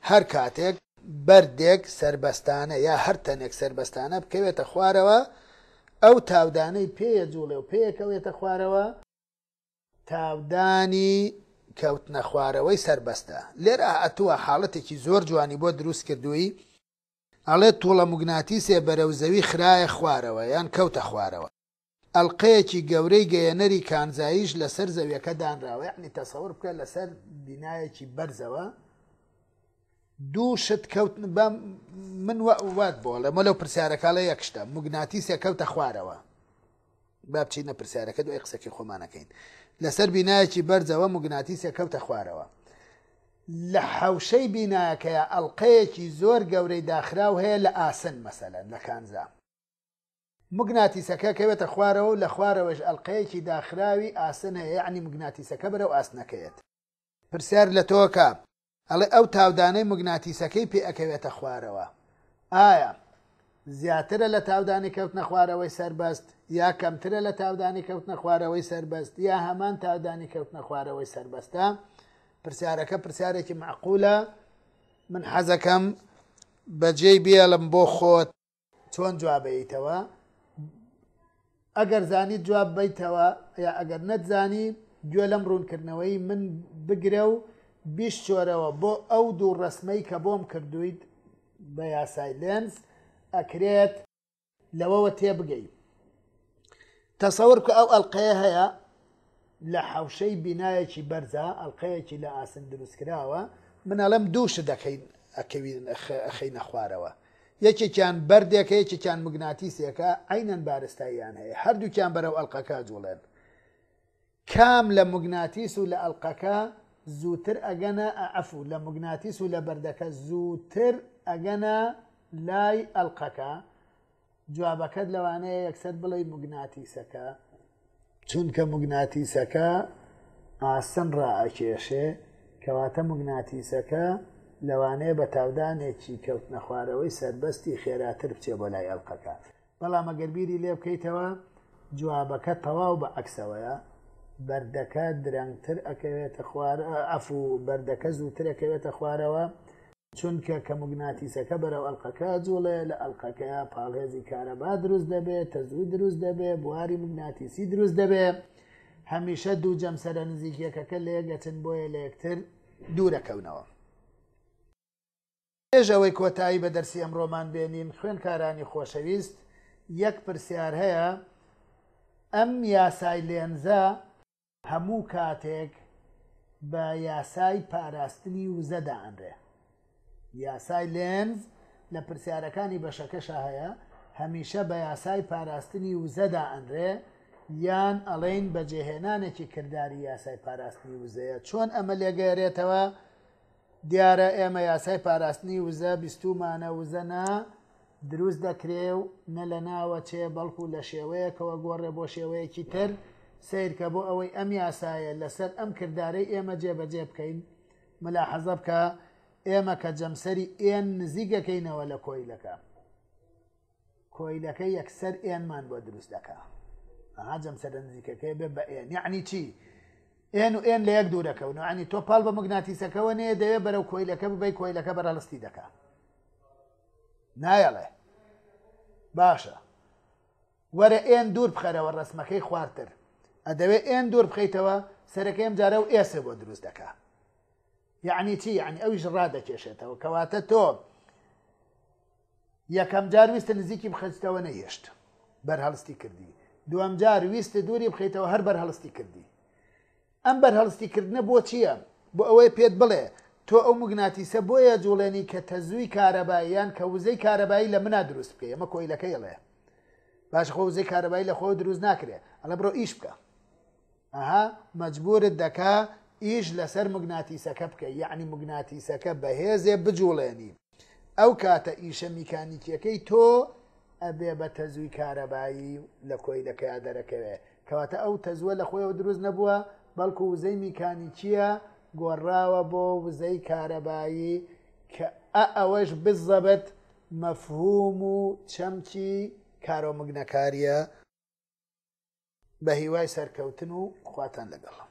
هەر کاتێک بردێک سربەستانە یا هەر تەنێک سربەستانە بکەوێتە خوارەوە ئەو تاودانەی پێیە جوڵێ و پێیەکەوێتە خوارەوە تاودانی کەوتنە خوارەوەی سربەستە لێرە ئەتووە حاڵەتێکی زۆر جوانی بۆ دروست کردووی ئەڵێ توڵە موگناتیسێ بەرەوزەوی خراە خوارەوە یان کەوتە خوارەوە ئەلقەیەکی گەورەی گەیەنەری کانزاییش لەسەر زەویەکە دانراوە یعنی تەسەور بکە لەسەر بینایەکی بەرزەوە دوو شت کەوتن بە من وات بۆ لە مەلەو پرسیارەکەڵە یەکشتە موگناتیسێ کەوتە خوارەوە با بچینە پرسیارەکە دوای قسەکی خۆمانەکەین لەسەر بینایەکی بەرزەوە موگناتیسێ کەوتە خوارەوە لە حەوشەی بینایەکەیە ئەلقەیەکی زۆر گەورەی داخراو هەیە لە ئاسن مەسەلەن لە کانزا مگناتیسەکە کەوێتە خوارەوە لە خوارەوەش ئەلقەیەکی داخراوی ئاسن هەیە عنی مگناتیسەکە بەرەو ئاسنەکەیت پرسیار لە تۆکە ئەڵێ ئەو تاودانەی مگناتیسەکەی پێ ئەکەوێتە خوارەوە ئایا زیاترە لە تاودانی کەوت نەخوارەوەی سربەست یا کەمترە لە تاودانی کەوت نەخوارەوەی سربەست یا هەمان تاودانی کەوت نەخوارەوەی سربەستە پرسیارەکە پرسیارێکی معقولە من حەزەکەم بەجێی بێڵم بۆ خۆت چۆن جوابیتەوە ئەگەر زانی جواب بیتەوە یا ئەگەر نەتزانی گوێ لەم ڕوونکردنەوەی من بگرە و بیش چۆرەوە بۆ ئەو دوو ڕسمەی کە بۆم کردویت بە یاسای لێنز ئەکرێت لەوەوە تێبگەی تەسەور کە ئەو ئەلقەیە هەیە لە حوشەی بینایەکی بەرزە ئەلقەیەکی لە ئاسن دروستکراوە منەڵم دووش دەکەین ئەخینە خوارەوە یەکێکیان بەردێک یەکێکیان مگناتیسێکە ئاینەن بارستاییان هەیە هەردووکیان بەرەو ئەلقەکە جوڵێن کام لە مگناتیس و لە ئەلقەکە زووتر ئەگەنە ئەفو لە مگناتیس و لە بەردەکە زووتر ئەگەنە لای ئەلقەکە جوابەکەت لەوانەیە یەکسەر بڵێ مگناتیسەکە چونکە مگناتیسەکە ئاسن ڕائەکێشێ کەواتە مگناتیسەکە لەوانەیە بە تاودانێکی کەوت نەخوارەوەی سربەستی خێراتر بچێ بۆ لای ئەڵلقەکە بەڵام ئەگەربیری لێ بکەیتەوە جوابەکە تەواو بە عکسەوەیە بەردەکە درەنگتر ئەکەوێتە خوارە ئەف و بەردەکە زووترەکەوێتە خوارەوە چونکە کە مگناتیسەکە بەرەو ئەلقەکە جوڵێ لە ئەلقەکە پاڵێزی کارەبا دروست دەبێت تەزوی دروست دەبێت بواری مگناتیسی دروست دەبێت هەمیشە دوو جەمسەرە نزیکیەکەکە لێگەچن بۆیە لە یەکتر دوورەکەونەوە. ێژەوەی کۆتایی بە دەرسی ئەمڕۆمان بێنین خوێن کارانی خۆشەویست یەک پرسیار هەیە ئەم یاسای لێنزە هەموو کاتێک بە یاسای پاراستنی و زەدانرێ. یاسای لێنز لە پرسیارەکانی بەشەکەشە هەیە هەمیشە بە یاسای پاراستنی وزەدا ئەنرێ یان ئەڵین بەجێهێنانێکی کردداری یاسای پاراستنی وزەیە چۆن ئەمە لێگەێرێتەوە دیارە ئێمە یاسای پاراستنی وزە بیستمانە وزەنا دروست دەکرێ و نە لە ناوە چێ بەڵکو لە شێوەیەکەوە گۆڕێ بۆ شێوەیەکی تر سیرکە بۆ ئەوەی ئەم یاسایە لەسەر ئەم کرددارەی ئێمە جێبەجێ بکەین ملا حەزە بکە ئێمە کە جەمسەری ئێن نزیکەکەینەوە لە کۆیلەکە کۆیلەکە یەکسەر ئێنمان بۆ دروست دەکە ئەها جەمسەر نزیکەکەی بێ بە ئێن یعنی چی؟ ئێن و ئێن لە یەک دوورەکەون و عنی تۆپال بە مگناتیسەکەەوە نێ دەوێت بەرەو کۆیلەکە ببی کۆیلەکە بەرەڵستی دەکە نایەڵێ باشە وەرە ئێن دوور بخەرەوە ڕسمەکەی خوارتر ئەدەوێت ئێن دوور بخەیتەوە سەرەکەیم جارە و ئێسە بۆ دروست دەکات یعنی چی یعنی ئەویش ڕادەکێشێتەوە کەواتە تۆ یەکەم جار ویستە نزیکی بخەستەوە نەهێشت بەرهڵستی کردی دوم جار ویستە دووری بخیتەوە هەر بەرهڵستی کردی ئەم بەرهڵستیکردنە بۆ چییە بۆ ئەوەی پێت بڵێ تۆ ئەو مگناتیسە بۆیە جوڵێنی کە تەزووی کارەباییان کە وزەی کارەبایی لە منا دروست بکە ئەمە کۆیلەکەی ئەڵێ باش خۆ وزەی کارەبایی لە خۆ دروست ناکرێ ئەلە بڕۆ ئیش بکە ئەها مەجبورت دەکا ئیش لەسەر مگناتیسەکە بکە یعنی مگناتیسەکە بەهێزێ بجوڵێنی ئەو کاتە ئیشە میکانیکیەکەی تۆ ئەبێ بە تەزوی کارەبایی لە کۆی دەکەیا دەرەکەوێ کەواتە ئەو تەزوە لە خۆیەوە دروست نەبووە بەڵکو وزەی میکانیکیە گۆڕاوە بۆ وزەی کارەبایی کە ئەوەش بزەبەت مەفهوم و چەمکی کارۆمگنەکاریە بە هیوای سەرکەوتن و خواتان لەگەڵم